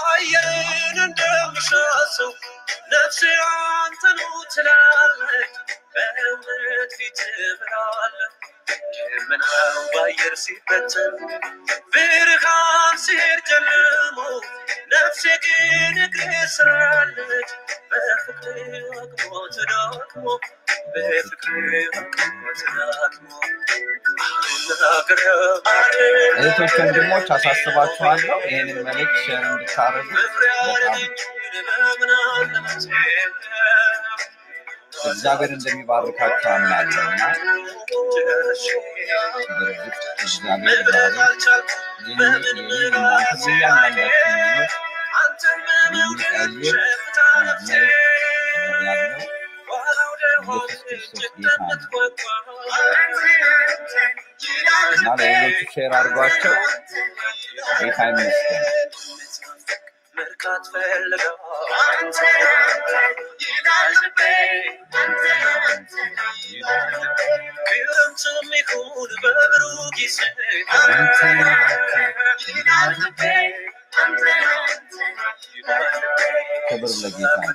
አየርን እንደምሻሰው ነፍሴ አንተኑ ትላለች። በእምነት ፊት እምላለሁ። ደመናው በአየር ሲበተን ብርሃን ሲሄድ ጨልሞ ነፍሴ ግን እግሬ ስራለች። በፍቅር አቅሞ ተዳክሞ እህቶች ወንድሞች አሳስባችኋለሁ ይህንን መልእክት እንድታረጉ በጣም እግዚአብሔር እንደሚባርካቸው አምናለሁ እና በእርግጥ እግዚአብሔር ዛሬ እናንተ እያንዳንዳችሁ የሚቀይር መልእክት እና ለሌሎቹ ሼር አድርጓቸው። ጌታ ይመስገን። ክብር ለጌታ ነው።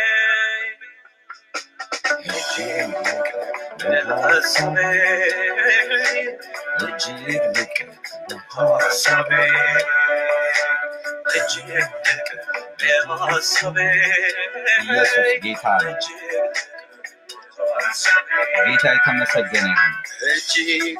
Gita kam na sajjane Jee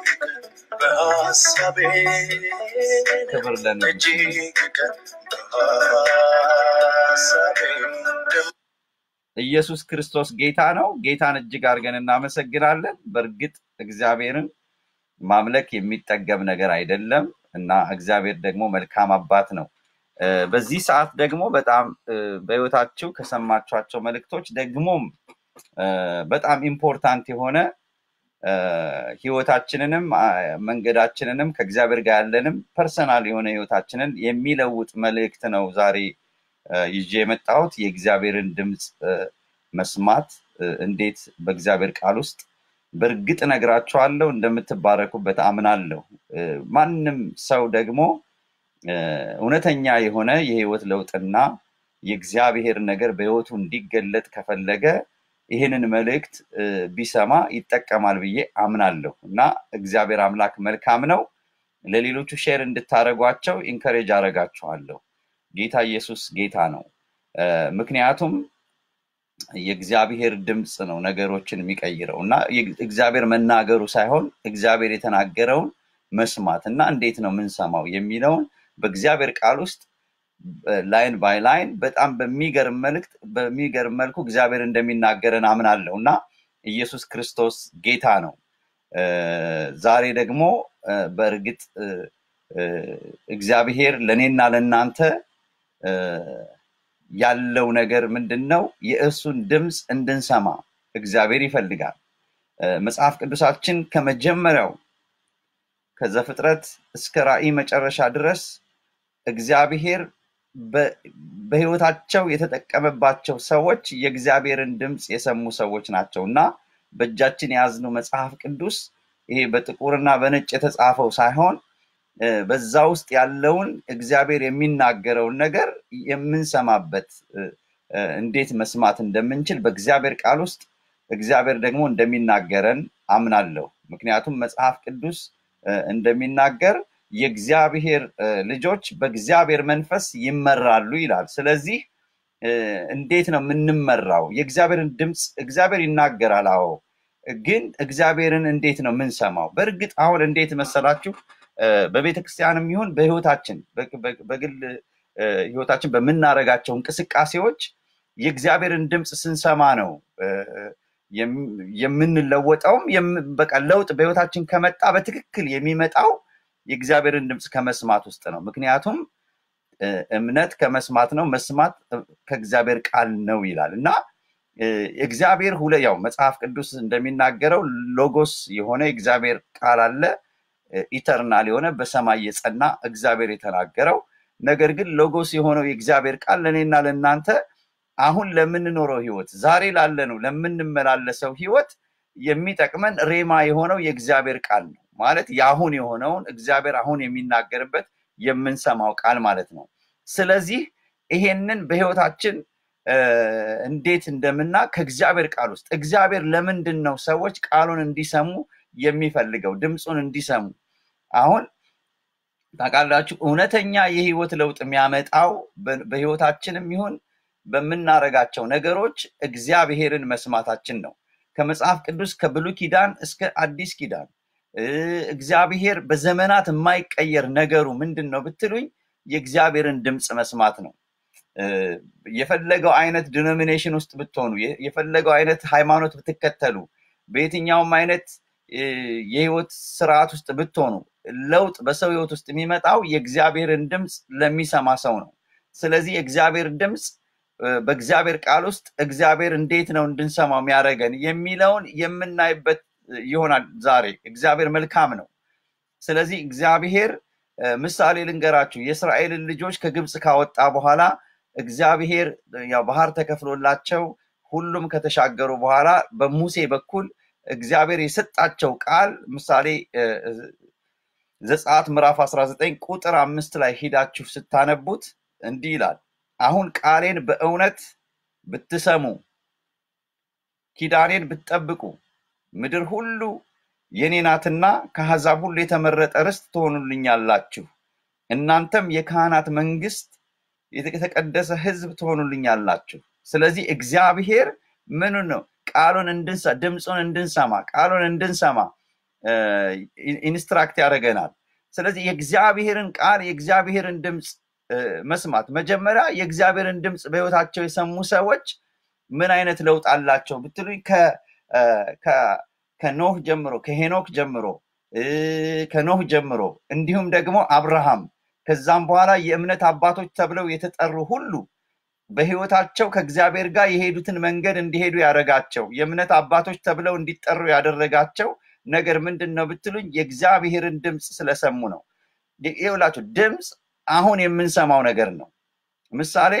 ኢየሱስ ክርስቶስ ጌታ ነው። ጌታን እጅግ አድርገን እናመሰግናለን። በእርግጥ እግዚአብሔርን ማምለክ የሚጠገብ ነገር አይደለም እና እግዚአብሔር ደግሞ መልካም አባት ነው። በዚህ ሰዓት ደግሞ በጣም በህይወታችሁ ከሰማችኋቸው መልእክቶች ደግሞም በጣም ኢምፖርታንት የሆነ ህይወታችንንም መንገዳችንንም ከእግዚአብሔር ጋር ያለንም ፐርሰናል የሆነ ህይወታችንን የሚለውጥ መልእክት ነው ዛሬ ይዤ የመጣሁት የእግዚአብሔርን ድምፅ መስማት እንዴት በእግዚአብሔር ቃል ውስጥ በእርግጥ እነግራችኋለሁ እንደምትባረኩበት አምናለሁ። ማንም ሰው ደግሞ እውነተኛ የሆነ የህይወት ለውጥና የእግዚአብሔር ነገር በህይወቱ እንዲገለጥ ከፈለገ ይህንን መልእክት ቢሰማ ይጠቀማል ብዬ አምናለሁ እና እግዚአብሔር አምላክ መልካም ነው። ለሌሎቹ ሼር እንድታደረጓቸው ኢንከሬጅ አረጋችኋለሁ ጌታ ኢየሱስ ጌታ ነው። ምክንያቱም የእግዚአብሔር ድምፅ ነው ነገሮችን የሚቀይረው እና እግዚአብሔር መናገሩ ሳይሆን እግዚአብሔር የተናገረውን መስማት እና እንዴት ነው የምንሰማው የሚለውን በእግዚአብሔር ቃል ውስጥ ላይን ባይ ላይን በጣም በሚገርም መልክት በሚገርም መልኩ እግዚአብሔር እንደሚናገረን አምናለሁ እና ኢየሱስ ክርስቶስ ጌታ ነው። ዛሬ ደግሞ በእርግጥ እግዚአብሔር ለእኔና ለእናንተ ያለው ነገር ምንድን ነው? የእሱን ድምፅ እንድንሰማ እግዚአብሔር ይፈልጋል። መጽሐፍ ቅዱሳችን ከመጀመሪያው ከዘፍጥረት እስከ ራእይ መጨረሻ ድረስ እግዚአብሔር በህይወታቸው የተጠቀመባቸው ሰዎች የእግዚአብሔርን ድምፅ የሰሙ ሰዎች ናቸው እና በእጃችን የያዝነው መጽሐፍ ቅዱስ ይሄ በጥቁርና በነጭ የተጻፈው ሳይሆን በዛ ውስጥ ያለውን እግዚአብሔር የሚናገረውን ነገር የምንሰማበት እንዴት መስማት እንደምንችል በእግዚአብሔር ቃል ውስጥ እግዚአብሔር ደግሞ እንደሚናገረን አምናለሁ። ምክንያቱም መጽሐፍ ቅዱስ እንደሚናገር የእግዚአብሔር ልጆች በእግዚአብሔር መንፈስ ይመራሉ ይላል። ስለዚህ እንዴት ነው የምንመራው? የእግዚአብሔርን ድምፅ እግዚአብሔር ይናገራል። አዎ፣ ግን እግዚአብሔርን እንዴት ነው የምንሰማው? በእርግጥ አሁን እንዴት መሰላችሁ ክርስቲያንም ይሁን በህይወታችን በግል ህይወታችን በምናደርጋቸው እንቅስቃሴዎች የእግዚአብሔርን ድምፅ ስንሰማ ነው የምንለወጠውም በቃ ለውጥ በህይወታችን ከመጣ በትክክል የሚመጣው የእግዚአብሔርን ድምፅ ከመስማት ውስጥ ነው ምክንያቱም እምነት ከመስማት ነው መስማት ከእግዚአብሔር ቃል ነው ይላል እና እግዚአብሔር ሁለ ያው መጽሐፍ ቅዱስ እንደሚናገረው ሎጎስ የሆነ የእግዚአብሔር ቃል አለ ኢተርናል የሆነ በሰማይ የጸና እግዚአብሔር የተናገረው ነገር ግን ሎጎስ የሆነው የእግዚአብሔር ቃል ለእኔና ለእናንተ አሁን ለምንኖረው ህይወት ዛሬ ላለ ነው ለምንመላለሰው ህይወት የሚጠቅመን ሬማ የሆነው የእግዚአብሔር ቃል ነው ማለት የአሁን የሆነውን እግዚአብሔር አሁን የሚናገርበት የምንሰማው ቃል ማለት ነው ስለዚህ ይሄንን በህይወታችን እንዴት እንደምና ከእግዚአብሔር ቃል ውስጥ እግዚአብሔር ለምንድን ነው ሰዎች ቃሉን እንዲሰሙ የሚፈልገው ድምፁን እንዲሰሙ አሁን ታውቃላችሁ እውነተኛ የህይወት ለውጥ የሚያመጣው በህይወታችንም ይሁን በምናረጋቸው ነገሮች እግዚአብሔርን መስማታችን ነው። ከመጽሐፍ ቅዱስ ከብሉ ኪዳን እስከ አዲስ ኪዳን እግዚአብሔር በዘመናት የማይቀየር ነገሩ ምንድን ነው ብትሉኝ የእግዚአብሔርን ድምፅ መስማት ነው። የፈለገው አይነት ዲኖሚኔሽን ውስጥ ብትሆኑ፣ የፈለገው አይነት ሃይማኖት ብትከተሉ፣ በየትኛውም አይነት የህይወት ስርዓት ውስጥ ብትሆኑ ለውጥ በሰው ህይወት ውስጥ የሚመጣው የእግዚአብሔርን ድምፅ ለሚሰማ ሰው ነው። ስለዚህ የእግዚአብሔር ድምፅ በእግዚአብሔር ቃል ውስጥ እግዚአብሔር እንዴት ነው እንድንሰማው የሚያደረገን የሚለውን የምናይበት ይሆናል። ዛሬ እግዚአብሔር መልካም ነው። ስለዚህ እግዚአብሔር ምሳሌ ልንገራችሁ፣ የእስራኤልን ልጆች ከግብፅ ካወጣ በኋላ እግዚአብሔር ያው ባህር ተከፍሎላቸው ሁሉም ከተሻገሩ በኋላ በሙሴ በኩል እግዚአብሔር የሰጣቸው ቃል ምሳሌ ዘጸአት ምዕራፍ 19 ቁጥር አምስት ላይ ሂዳችሁ ስታነቡት እንዲህ ይላል፣ አሁን ቃሌን በእውነት ብትሰሙ ኪዳኔን ብትጠብቁ ምድር ሁሉ የኔ ናትና ከአሕዛብ ሁሉ የተመረጠ ርስት ትሆኑልኛላችሁ፣ እናንተም የካህናት መንግስት፣ የተቀደሰ ህዝብ ትሆኑልኛላችሁ። ስለዚህ እግዚአብሔር ምኑ ነው ቃሉን እንድንሰማ ድምፁን እንድንሰማ ቃሉን እንድንሰማ ኢንስትራክት ያደረገናል። ስለዚህ የእግዚአብሔርን ቃል የእግዚአብሔርን ድምፅ መስማት መጀመሪያ የእግዚአብሔርን ድምፅ በህይወታቸው የሰሙ ሰዎች ምን አይነት ለውጥ አላቸው ብትሉ ከኖህ ጀምሮ ከሄኖክ ጀምሮ ከኖህ ጀምሮ እንዲሁም ደግሞ አብርሃም ከዛም በኋላ የእምነት አባቶች ተብለው የተጠሩ ሁሉ በህይወታቸው ከእግዚአብሔር ጋር የሄዱትን መንገድ እንዲሄዱ ያደረጋቸው የእምነት አባቶች ተብለው እንዲጠሩ ያደረጋቸው ነገር ምንድን ነው ብትሉኝ የእግዚአብሔርን ድምፅ ስለሰሙ ነው። ይውላችሁ ድምፅ አሁን የምንሰማው ነገር ነው። ምሳሌ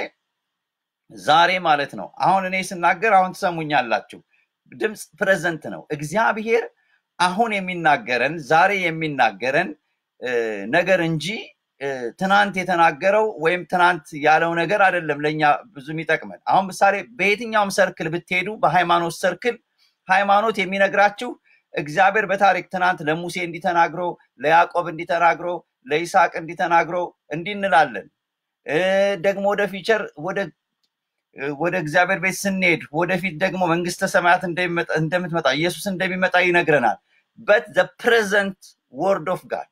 ዛሬ ማለት ነው። አሁን እኔ ስናገር አሁን ትሰሙኛላችሁ። ድምፅ ፕሬዘንት ነው። እግዚአብሔር አሁን የሚናገረን ዛሬ የሚናገረን ነገር እንጂ ትናንት የተናገረው ወይም ትናንት ያለው ነገር አይደለም ለእኛ ብዙ የሚጠቅመን። አሁን ምሳሌ በየትኛውም ሰርክል ብትሄዱ፣ በሃይማኖት ሰርክል ሃይማኖት የሚነግራችሁ እግዚአብሔር በታሪክ ትናንት ለሙሴ እንዲተናግሮ ለያዕቆብ እንዲተናግሮ ለይስሐቅ እንዲተናግሮ እንዲህ እንላለን። ደግሞ ወደ ፊቸር ወደ እግዚአብሔር ቤት ስንሄድ ወደፊት ደግሞ መንግስተ ሰማያት እንደምትመጣ ኢየሱስ እንደሚመጣ ይነግረናል። በት ዘ ፕሬዘንት ወርድ ኦፍ ጋድ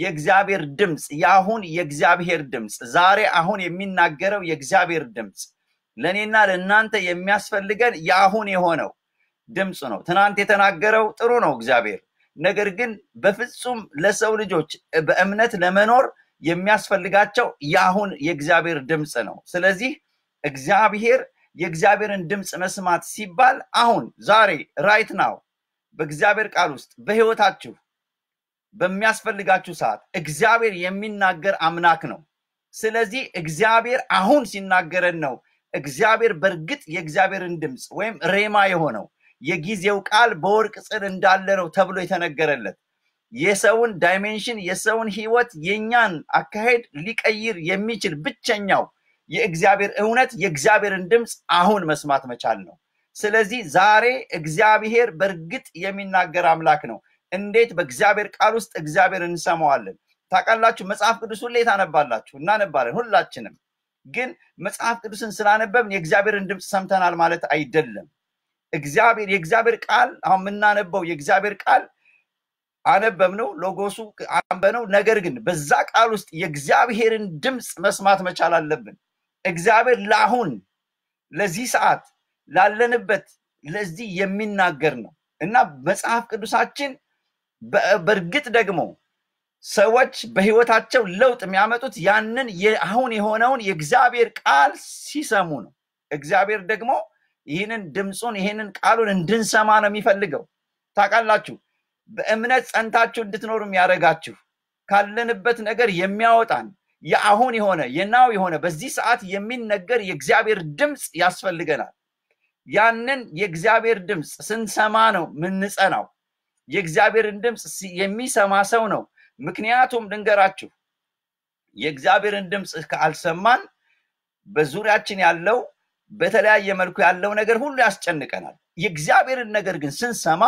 የእግዚአብሔር ድምፅ የአሁን የእግዚአብሔር ድምፅ ዛሬ አሁን የሚናገረው የእግዚአብሔር ድምፅ ለእኔና ለእናንተ የሚያስፈልገን የአሁን የሆነው ድምፅ ነው። ትናንት የተናገረው ጥሩ ነው እግዚአብሔር። ነገር ግን በፍጹም ለሰው ልጆች በእምነት ለመኖር የሚያስፈልጋቸው የአሁን የእግዚአብሔር ድምፅ ነው። ስለዚህ እግዚአብሔር የእግዚአብሔርን ድምፅ መስማት ሲባል አሁን ዛሬ ራይት ናው በእግዚአብሔር ቃል ውስጥ በህይወታችሁ በሚያስፈልጋችሁ ሰዓት እግዚአብሔር የሚናገር አምላክ ነው። ስለዚህ እግዚአብሔር አሁን ሲናገረን ነው እግዚአብሔር በእርግጥ የእግዚአብሔርን ድምፅ ወይም ሬማ የሆነው የጊዜው ቃል በወርቅ ጽን እንዳለ ነው ተብሎ የተነገረለት የሰውን ዳይሜንሽን የሰውን ህይወት የእኛን አካሄድ ሊቀይር የሚችል ብቸኛው የእግዚአብሔር እውነት የእግዚአብሔርን ድምፅ አሁን መስማት መቻል ነው። ስለዚህ ዛሬ እግዚአብሔር በእርግጥ የሚናገር አምላክ ነው። እንዴት በእግዚአብሔር ቃል ውስጥ እግዚአብሔር እንሰማዋለን? ታቃላችሁ መጽሐፍ ቅዱስ ሁሌ ታነባላችሁ፣ እናነባለን ሁላችንም። ግን መጽሐፍ ቅዱስን ስላነበብን የእግዚአብሔርን ድምፅ ሰምተናል ማለት አይደለም። እግዚአብሔር የእግዚአብሔር ቃል አሁን የምናነበው የእግዚአብሔር ቃል አነበብ ነው ሎጎሱ አንበ ነው። ነገር ግን በዛ ቃል ውስጥ የእግዚአብሔርን ድምፅ መስማት መቻል አለብን። እግዚአብሔር ለአሁን ለዚህ ሰዓት ላለንበት ለዚህ የሚናገር ነው እና መጽሐፍ ቅዱሳችን በእርግጥ ደግሞ ሰዎች በህይወታቸው ለውጥ የሚያመጡት ያንን አሁን የሆነውን የእግዚአብሔር ቃል ሲሰሙ ነው። እግዚአብሔር ደግሞ ይህንን ድምፁን ይህንን ቃሉን እንድንሰማ ነው የሚፈልገው ታውቃላችሁ በእምነት ጸንታችሁ እንድትኖሩ የሚያደረጋችሁ ካለንበት ነገር የሚያወጣን የአሁን የሆነ የናው የሆነ በዚህ ሰዓት የሚነገር የእግዚአብሔር ድምፅ ያስፈልገናል ያንን የእግዚአብሔር ድምፅ ስንሰማ ነው ምንጸናው የእግዚአብሔርን ድምፅ የሚሰማ ሰው ነው ምክንያቱም ድንገራችሁ የእግዚአብሔርን ድምፅ ካልሰማን በዙሪያችን ያለው በተለያየ መልኩ ያለው ነገር ሁሉ ያስጨንቀናል። የእግዚአብሔርን ነገር ግን ስንሰማ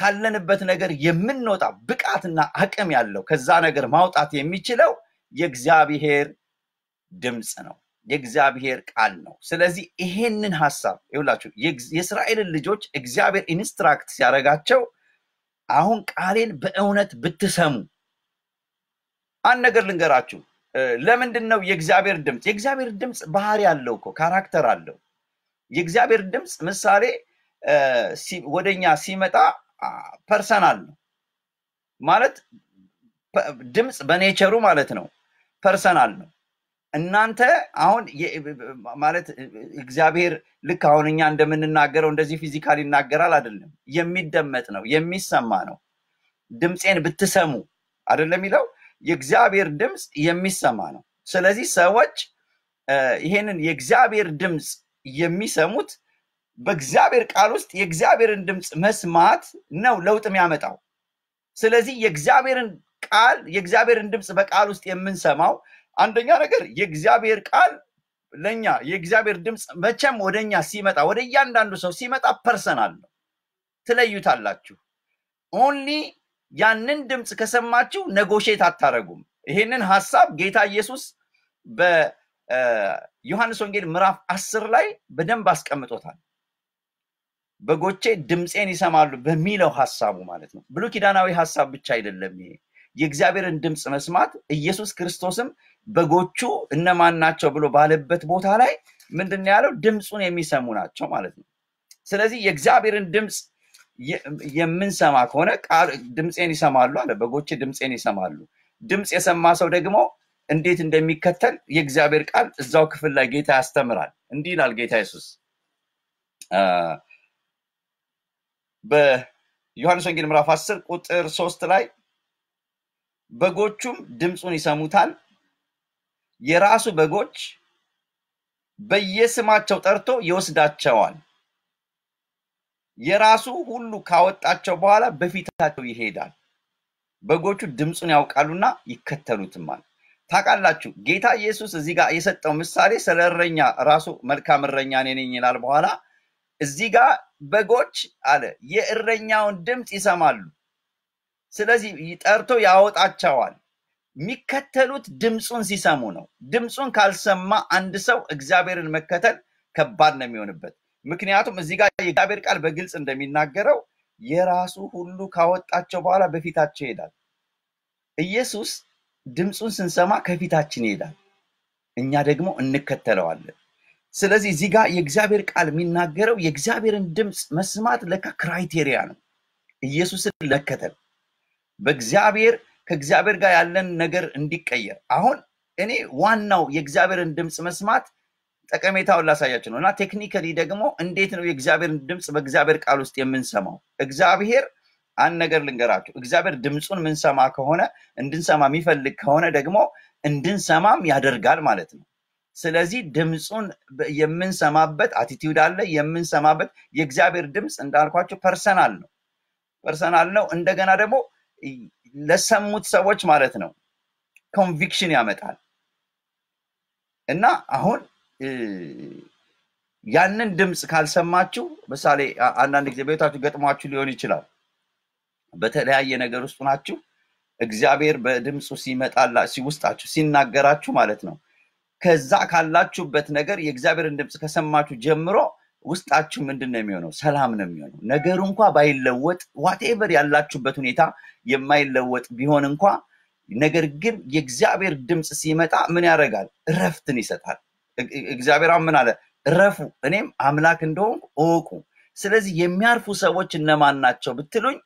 ካለንበት ነገር የምንወጣ ብቃትና አቅም ያለው ከዛ ነገር ማውጣት የሚችለው የእግዚአብሔር ድምፅ ነው፣ የእግዚአብሔር ቃል ነው። ስለዚህ ይሄንን ሀሳብ ይውላችሁ የእስራኤልን ልጆች እግዚአብሔር ኢንስትራክት ሲያደርጋቸው አሁን ቃሌን በእውነት ብትሰሙ አንድ ነገር ልንገራችሁ ለምንድን ነው የእግዚአብሔር ድምፅ? የእግዚአብሔር ድምፅ ባህሪ አለው እኮ ካራክተር አለው። የእግዚአብሔር ድምፅ ምሳሌ ወደኛ ሲመጣ ፐርሰናል ነው ማለት ድምፅ በኔቸሩ ማለት ነው ፐርሰናል ነው። እናንተ አሁን ማለት እግዚአብሔር ልክ አሁን እኛ እንደምንናገረው እንደዚህ ፊዚካል ይናገራል አይደለም፣ የሚደመጥ ነው፣ የሚሰማ ነው። ድምፄን ብትሰሙ አይደለም ይለው የእግዚአብሔር ድምፅ የሚሰማ ነው። ስለዚህ ሰዎች ይሄንን የእግዚአብሔር ድምፅ የሚሰሙት በእግዚአብሔር ቃል ውስጥ የእግዚአብሔርን ድምፅ መስማት ነው ለውጥ የሚያመጣው። ስለዚህ የእግዚአብሔርን ቃል የእግዚአብሔርን ድምፅ በቃል ውስጥ የምንሰማው አንደኛ ነገር የእግዚአብሔር ቃል ለእኛ የእግዚአብሔር ድምፅ መቼም ወደኛ ሲመጣ ወደ እያንዳንዱ ሰው ሲመጣ ፐርሰናል ነው፣ ትለዩታላችሁ ኦንሊ ያንን ድምፅ ከሰማችሁ ነጎሼት አታረጉም። ይሄንን ሀሳብ ጌታ ኢየሱስ በዮሐንስ ወንጌል ምዕራፍ አስር ላይ በደንብ አስቀምጦታል። በጎቼ ድምፄን ይሰማሉ በሚለው ሀሳቡ ማለት ነው። ብሉ ኪዳናዊ ሀሳብ ብቻ አይደለም ይሄ የእግዚአብሔርን ድምፅ መስማት ኢየሱስ ክርስቶስም በጎቹ እነማን ናቸው ብሎ ባለበት ቦታ ላይ ምንድን ያለው ድምፁን የሚሰሙ ናቸው ማለት ነው። ስለዚህ የእግዚአብሔርን ድምፅ የምንሰማ ከሆነ ድምፄን ይሰማሉ አለ። በጎች ድምፄን ይሰማሉ። ድምፅ የሰማ ሰው ደግሞ እንዴት እንደሚከተል የእግዚአብሔር ቃል እዛው ክፍል ላይ ጌታ ያስተምራል። እንዲህ ይላል ጌታ ሱስ በዮሐንስ ወንጌል ምዕራፍ 10 ቁጥር ሶስት ላይ በጎቹም ድምፁን ይሰሙታል፣ የራሱ በጎች በየስማቸው ጠርቶ ይወስዳቸዋል የራሱ ሁሉ ካወጣቸው በኋላ በፊታቸው ይሄዳል። በጎቹ ድምፁን ያውቃሉና ይከተሉትማል። ታውቃላችሁ፣ ጌታ ኢየሱስ እዚህ ጋር የሰጠው ምሳሌ ስለ እረኛ ራሱ መልካም እረኛ እኔ ነኝ ይላል። በኋላ እዚህ ጋር በጎች አለ የእረኛውን ድምፅ ይሰማሉ። ስለዚህ ጠርቶ ያወጣቸዋል። የሚከተሉት ድምፁን ሲሰሙ ነው። ድምፁን ካልሰማ አንድ ሰው እግዚአብሔርን መከተል ከባድ ነው የሚሆንበት። ምክንያቱም እዚህ ጋር የእግዚአብሔር ቃል በግልጽ እንደሚናገረው የራሱ ሁሉ ካወጣቸው በኋላ በፊታቸው ይሄዳል። ኢየሱስ ድምፁን ስንሰማ ከፊታችን ይሄዳል፣ እኛ ደግሞ እንከተለዋለን። ስለዚህ እዚህ ጋር የእግዚአብሔር ቃል የሚናገረው የእግዚአብሔርን ድምፅ መስማት ለካ ክራይቴሪያ ነው፣ ኢየሱስን ለከተል በእግዚአብሔር ከእግዚአብሔር ጋር ያለን ነገር እንዲቀየር። አሁን እኔ ዋናው የእግዚአብሔርን ድምፅ መስማት ጠቀሜታውን ላሳያቸው ነው እና ቴክኒካሊ ደግሞ እንዴት ነው የእግዚአብሔርን ድምፅ በእግዚአብሔር ቃል ውስጥ የምንሰማው? እግዚአብሔር አንድ ነገር ልንገራቸው እግዚአብሔር ድምፁን የምንሰማ ከሆነ እንድንሰማ የሚፈልግ ከሆነ ደግሞ እንድንሰማም ያደርጋል ማለት ነው። ስለዚህ ድምፁን የምንሰማበት አቲቲዩድ አለ። የምንሰማበት የእግዚአብሔር ድምፅ እንዳልኳቸው ፐርሰናል ነው፣ ፐርሰናል ነው። እንደገና ደግሞ ለሰሙት ሰዎች ማለት ነው ኮንቪክሽን ያመጣል እና አሁን ያንን ድምፅ ካልሰማችሁ ምሳሌ አንዳንድ ጊዜ በቤታችሁ ገጥሟችሁ ሊሆን ይችላል። በተለያየ ነገር ውስጥ ናችሁ። እግዚአብሔር በድምፁ ሲመጣላ ሲውስጣችሁ ሲናገራችሁ ማለት ነው። ከዛ ካላችሁበት ነገር የእግዚአብሔርን ድምፅ ከሰማችሁ ጀምሮ ውስጣችሁ ምንድን ነው የሚሆነው? ሰላም ነው የሚሆነው። ነገሩ እንኳ ባይለወጥ ዋቴቨር ያላችሁበት ሁኔታ የማይለወጥ ቢሆን እንኳ ነገር ግን የእግዚአብሔር ድምፅ ሲመጣ ምን ያደርጋል? እረፍትን ይሰጣል። እግዚአብሔር ምን አለ? ረፉ እኔም አምላክ እንደሆንኩ እወቁ። ስለዚህ የሚያርፉ ሰዎች እነማን ናቸው ብትሉኝ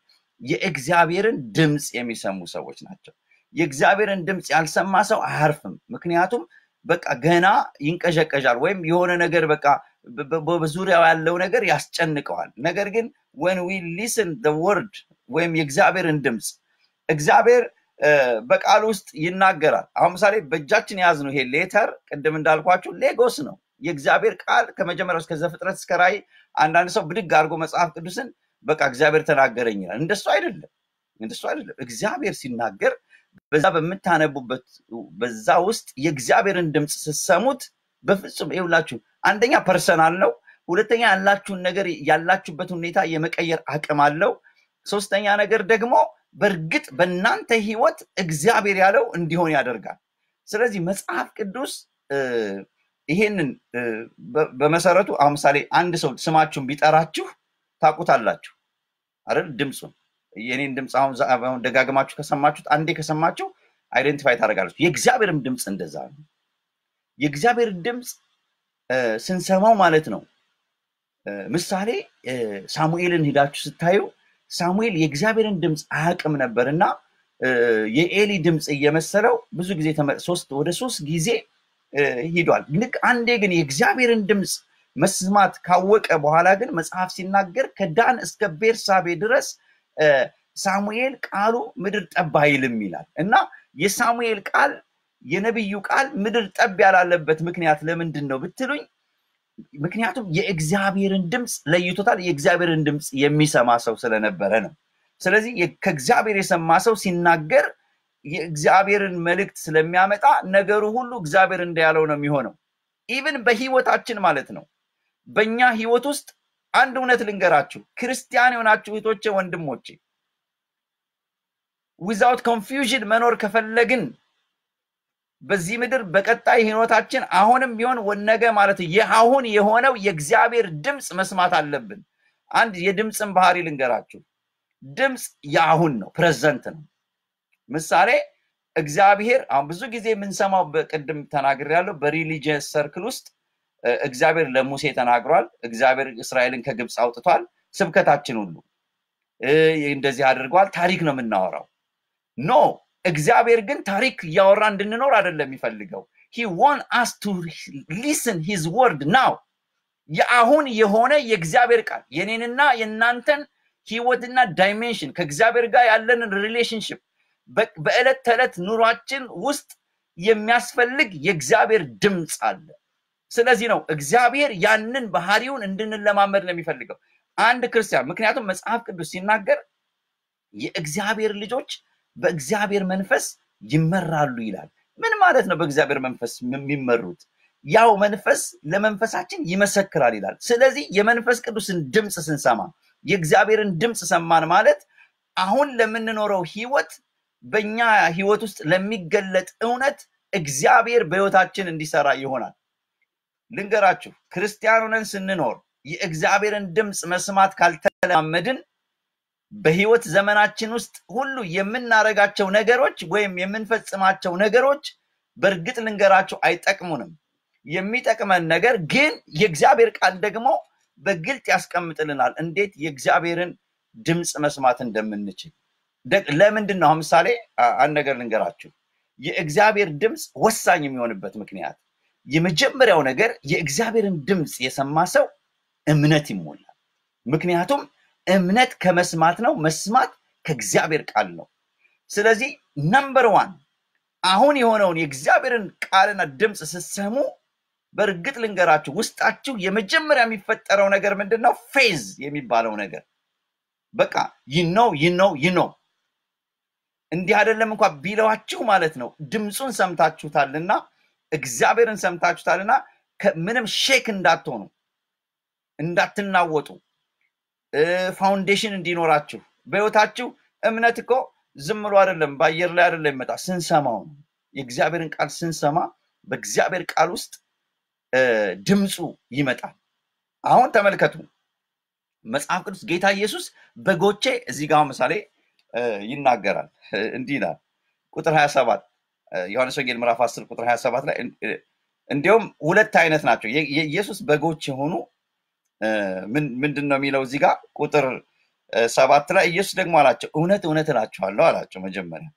የእግዚአብሔርን ድምፅ የሚሰሙ ሰዎች ናቸው። የእግዚአብሔርን ድምፅ ያልሰማ ሰው አያርፍም። ምክንያቱም በቃ ገና ይንቀዠቀዣል ወይም የሆነ ነገር በቃ በዙሪያው ያለው ነገር ያስጨንቀዋል። ነገር ግን ወን ዊ ሊስን ወርድ ወይም የእግዚአብሔርን ድምፅ እግዚአብሔር በቃል ውስጥ ይናገራል። አሁን ምሳሌ በእጃችን የያዝ ነው ይሄ ሌተር ቅድም እንዳልኳችሁ ሌጎስ ነው። የእግዚአብሔር ቃል ከመጀመሪያ እስከ ዘፍጥረት እስከ ራይ አንዳንድ ሰው ብድግ አድርጎ መጽሐፍ ቅዱስን በቃ እግዚአብሔር ተናገረኝ ይላል። እንደሱ አይደለም፣ እንደሱ አይደለም። እግዚአብሔር ሲናገር በዛ በምታነቡበት በዛ ውስጥ የእግዚአብሔርን ድምፅ ስትሰሙት በፍጹም ይውላችሁ አንደኛ ፐርሰናል ነው። ሁለተኛ ያላችሁን ነገር ያላችሁበት ሁኔታ የመቀየር አቅም አለው። ሶስተኛ ነገር ደግሞ በእርግጥ በእናንተ ህይወት እግዚአብሔር ያለው እንዲሆን ያደርጋል። ስለዚህ መጽሐፍ ቅዱስ ይሄንን በመሰረቱ አሁን ምሳሌ አንድ ሰው ስማችሁን ቢጠራችሁ ታቁታላችሁ አይደል? ድምፁን የኔን ድምፅ አሁን ደጋግማችሁ ከሰማችሁት አንዴ ከሰማችሁ አይደንቲፋይ ታደርጋለች። የእግዚአብሔርም ድምፅ እንደዛ ነው። የእግዚአብሔር ድምፅ ስንሰማው ማለት ነው። ምሳሌ ሳሙኤልን ሂዳችሁ ስታዩ ሳሙኤል የእግዚአብሔርን ድምፅ አቅም ነበር እና የኤሊ ድምፅ እየመሰለው ብዙ ጊዜ ወደ ሶስት ጊዜ ሂዷል። ልክ አንዴ ግን የእግዚአብሔርን ድምፅ መስማት ካወቀ በኋላ ግን መጽሐፍ ሲናገር ከዳን እስከ ቤርሳቤ ድረስ ሳሙኤል ቃሉ ምድር ጠብ አይልም ይላል እና የሳሙኤል ቃል የነቢዩ ቃል ምድር ጠብ ያላለበት ምክንያት ለምንድን ነው ብትሉኝ ምክንያቱም የእግዚአብሔርን ድምፅ ለይቶታል። የእግዚአብሔርን ድምፅ የሚሰማ ሰው ስለነበረ ነው። ስለዚህ ከእግዚአብሔር የሰማ ሰው ሲናገር የእግዚአብሔርን መልእክት ስለሚያመጣ ነገሩ ሁሉ እግዚአብሔር እንዳያለው ነው የሚሆነው። ኢቭን በህይወታችን ማለት ነው። በእኛ ህይወት ውስጥ አንድ እውነት ልንገራችሁ፣ ክርስቲያን የሆናችሁ እህቶቼ፣ ወንድሞቼ ዊዛውት ኮንፊዥን መኖር ከፈለግን በዚህ ምድር በቀጣይ ህይወታችን አሁንም ቢሆን ወነገ ማለት የአሁን የሆነው የእግዚአብሔር ድምፅ መስማት አለብን። አንድ የድምፅን ባህሪ ልንገራችሁ። ድምፅ የአሁን ነው፣ ፕሬዘንት ነው። ምሳሌ እግዚአብሔር አሁን ብዙ ጊዜ የምንሰማው በቅድም ተናግር ያለው በሪሊጂየስ ሰርክል ውስጥ እግዚአብሔር ለሙሴ ተናግሯል፣ እግዚአብሔር እስራኤልን ከግብፅ አውጥቷል፣ ስብከታችን ሁሉ እንደዚህ አድርጓል፣ ታሪክ ነው የምናወራው ኖ እግዚአብሔር ግን ታሪክ እያወራ እንድንኖር አይደለም የሚፈልገው ሂ ዋን አስ ቱ ሊስን ሂዝ ወርድ ናው የአሁን የሆነ የእግዚአብሔር ቃል የኔንና የእናንተን ህይወትና ዳይሜንሽን ከእግዚአብሔር ጋር ያለንን ሪሌሽንሽፕ በዕለት ተዕለት ኑሯችን ውስጥ የሚያስፈልግ የእግዚአብሔር ድምፅ አለ ስለዚህ ነው እግዚአብሔር ያንን ባህሪውን እንድንለማመድ ነው የሚፈልገው አንድ ክርስቲያን ምክንያቱም መጽሐፍ ቅዱስ ሲናገር የእግዚአብሔር ልጆች በእግዚአብሔር መንፈስ ይመራሉ ይላል። ምን ማለት ነው? በእግዚአብሔር መንፈስ የሚመሩት ያው መንፈስ ለመንፈሳችን ይመሰክራል ይላል። ስለዚህ የመንፈስ ቅዱስን ድምፅ ስንሰማ የእግዚአብሔርን ድምፅ ሰማን ማለት አሁን ለምንኖረው ህይወት በኛ ህይወት ውስጥ ለሚገለጥ እውነት እግዚአብሔር በህይወታችን እንዲሰራ ይሆናል። ልንገራችሁ፣ ክርስቲያን ስንኖር የእግዚአብሔርን ድምፅ መስማት ካልተለማመድን በህይወት ዘመናችን ውስጥ ሁሉ የምናረጋቸው ነገሮች ወይም የምንፈጽማቸው ነገሮች በእርግጥ ልንገራቸው አይጠቅሙንም። የሚጠቅመን ነገር ግን የእግዚአብሔር ቃል ደግሞ በግልጥ ያስቀምጥልናል እንዴት የእግዚአብሔርን ድምፅ መስማት እንደምንችል። ለምንድን ነው? ምሳሌ አንድ ነገር ልንገራችሁ። የእግዚአብሔር ድምፅ ወሳኝ የሚሆንበት ምክንያት የመጀመሪያው ነገር የእግዚአብሔርን ድምፅ የሰማ ሰው እምነት ይሞላል። ምክንያቱም እምነት ከመስማት ነው፣ መስማት ከእግዚአብሔር ቃል ነው። ስለዚህ ነምበር ዋን አሁን የሆነውን የእግዚአብሔርን ቃልና ድምፅ ስትሰሙ በእርግጥ ልንገራችሁ፣ ውስጣችሁ የመጀመሪያ የሚፈጠረው ነገር ምንድን ነው? ፌዝ የሚባለው ነገር በቃ ይነው ይነው ይነው እንዲህ አይደለም እንኳ ቢለዋችሁ ማለት ነው ድምፁን ሰምታችሁታልና እግዚአብሔርን ሰምታችሁታልና ምንም ሼክ እንዳትሆኑ እንዳትናወጡ ፋውንዴሽን እንዲኖራችሁ በህይወታችሁ እምነት እኮ ዝም ብሎ አይደለም በአየር ላይ አይደለም ይመጣ ስንሰማው የእግዚአብሔርን ቃል ስንሰማ በእግዚአብሔር ቃል ውስጥ ድምፁ ይመጣል አሁን ተመልከቱ መጽሐፍ ቅዱስ ጌታ ኢየሱስ በጎቼ እዚህ ጋር ምሳሌ ይናገራል እንዲህ ይላል ቁጥር 27 ዮሐንስ ወንጌል ምዕራፍ 10 ቁጥር 27 ላይ እንዲሁም ሁለት አይነት ናቸው የኢየሱስ በጎች የሆኑ ምንድን ነው የሚለው እዚህ ጋር ቁጥር ሰባት ላይ ኢየሱስ ደግሞ አላቸው እውነት እውነት እላችኋለሁ አላቸው። መጀመሪያ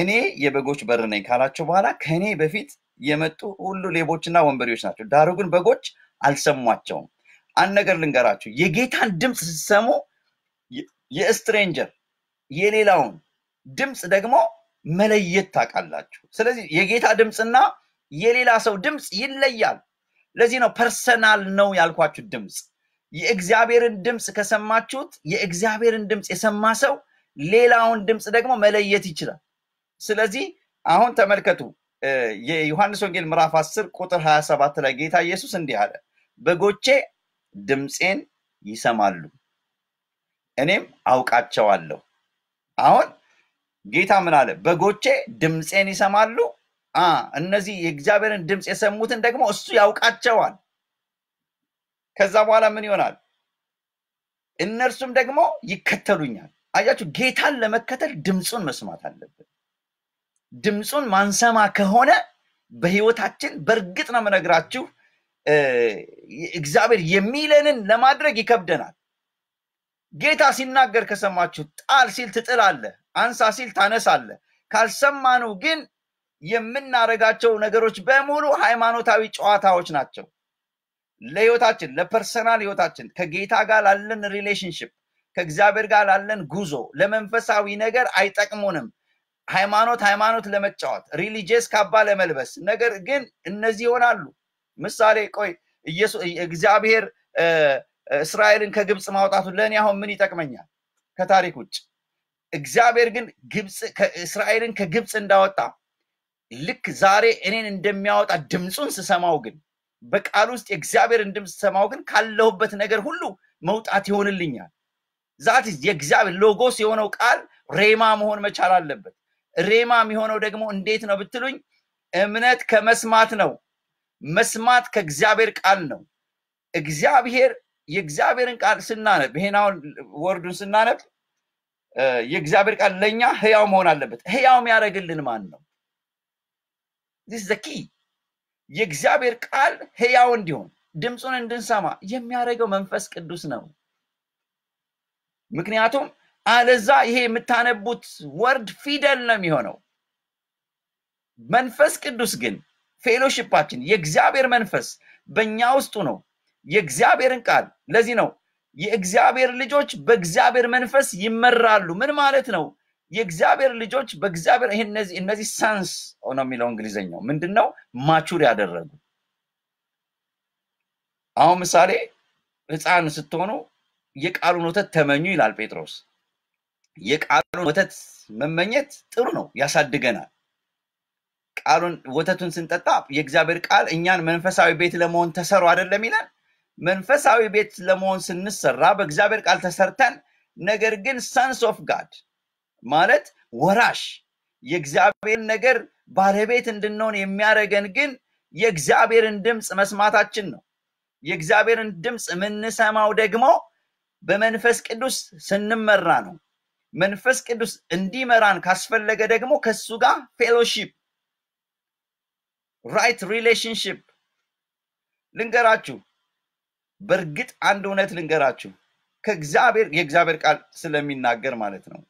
እኔ የበጎች በር ነኝ ካላቸው በኋላ ከእኔ በፊት የመጡ ሁሉ ሌቦችና ወንበዴዎች ናቸው፣ ዳሩ ግን በጎች አልሰሟቸውም። አንድ ነገር ልንገራችሁ፣ የጌታን ድምፅ ስትሰሙ የስትሬንጀር የሌላውን ድምፅ ደግሞ መለየት ታውቃላችሁ። ስለዚህ የጌታ ድምፅና የሌላ ሰው ድምፅ ይለያል። ለዚህ ነው ፐርሰናል ነው ያልኳችሁ ድምፅ የእግዚአብሔርን ድምፅ ከሰማችሁት የእግዚአብሔርን ድምፅ የሰማ ሰው ሌላውን ድምፅ ደግሞ መለየት ይችላል። ስለዚህ አሁን ተመልከቱ የዮሐንስ ወንጌል ምዕራፍ 10 ቁጥር 27 ላይ ጌታ ኢየሱስ እንዲህ አለ፣ በጎቼ ድምፄን ይሰማሉ፣ እኔም አውቃቸዋለሁ። አሁን ጌታ ምን አለ? በጎቼ ድምፄን ይሰማሉ። እነዚህ የእግዚአብሔርን ድምፅ የሰሙትን ደግሞ እሱ ያውቃቸዋል። ከዛ በኋላ ምን ይሆናል? እነርሱም ደግሞ ይከተሉኛል። አያችሁ፣ ጌታን ለመከተል ድምፁን መስማት አለብን። ድምፁን ማንሰማ ከሆነ በህይወታችን በእርግጥ ነው ምነግራችሁ እግዚአብሔር የሚለንን ለማድረግ ይከብደናል። ጌታ ሲናገር ከሰማችሁ፣ ጣል ሲል አለ፣ አንሳ ሲል አለ ካልሰማኑ ግን የምናደረጋቸው ነገሮች በሙሉ ሃይማኖታዊ ጨዋታዎች ናቸው። ለህይወታችን ለፐርሰናል ህይወታችን ከጌታ ጋር ላለን ሪሌሽንሽፕ ከእግዚአብሔር ጋር ላለን ጉዞ ለመንፈሳዊ ነገር አይጠቅሙንም ሃይማኖት ሃይማኖት ለመጫወት ሪሊጅስ ካባ ለመልበስ ነገር ግን እነዚህ ይሆናሉ ምሳሌ ቆይ እግዚአብሔር እስራኤልን ከግብፅ ማውጣቱ ለእኔ አሁን ምን ይጠቅመኛል ከታሪክ ውጭ እግዚአብሔር ግን እስራኤልን ከግብፅ እንዳወጣ ልክ ዛሬ እኔን እንደሚያወጣ ድምፁን ስሰማው ግን በቃል ውስጥ የእግዚአብሔርን ድምፅ ሰማው ግን ካለሁበት ነገር ሁሉ መውጣት ይሆንልኛል ዛት የእግዚአብሔር ሎጎስ የሆነው ቃል ሬማ መሆን መቻል አለበት ሬማ የሚሆነው ደግሞ እንዴት ነው ብትሉኝ እምነት ከመስማት ነው መስማት ከእግዚአብሔር ቃል ነው እግዚአብሔር የእግዚአብሔርን ቃል ስናነብ ይሄን ወርዱን ስናነብ የእግዚአብሔር ቃል ለእኛ ህያው መሆን አለበት ህያው የሚያደረግልን ማን ነው ዘኪ የእግዚአብሔር ቃል ህያው እንዲሆን ድምፁን እንድንሰማ የሚያደርገው መንፈስ ቅዱስ ነው። ምክንያቱም አለዛ ይሄ የምታነቡት ወርድ ፊደል ነው የሚሆነው። መንፈስ ቅዱስ ግን ፌሎሽፓችን የእግዚአብሔር መንፈስ በእኛ ውስጡ ነው። የእግዚአብሔርን ቃል ለዚህ ነው የእግዚአብሔር ልጆች በእግዚአብሔር መንፈስ ይመራሉ። ምን ማለት ነው? የእግዚአብሔር ልጆች በእግዚአብሔር እነዚህ ሳንስ ነው የሚለው እንግሊዝኛው ምንድን ነው? ማቹር ያደረጉ አሁን ምሳሌ ህፃን ስትሆኑ የቃሉን ወተት ተመኙ ይላል ጴጥሮስ። የቃሉን ወተት መመኘት ጥሩ ነው፣ ያሳድገናል። ቃሉን ወተቱን ስንጠጣ የእግዚአብሔር ቃል እኛን መንፈሳዊ ቤት ለመሆን ተሰሩ አይደለም ይላል። መንፈሳዊ ቤት ለመሆን ስንሰራ በእግዚአብሔር ቃል ተሰርተን ነገር ግን ሰንስ ኦፍ ጋድ ማለት ወራሽ የእግዚአብሔርን ነገር ባለቤት እንድንሆን የሚያደርገን ግን የእግዚአብሔርን ድምፅ መስማታችን ነው። የእግዚአብሔርን ድምፅ የምንሰማው ደግሞ በመንፈስ ቅዱስ ስንመራ ነው። መንፈስ ቅዱስ እንዲመራን ካስፈለገ ደግሞ ከሱ ጋር ፌሎሺፕ ራይት ሪሌሽንሽፕ ልንገራችሁ። በእርግጥ አንድ እውነት ልንገራችሁ ከእግዚአብሔር የእግዚአብሔር ቃል ስለሚናገር ማለት ነው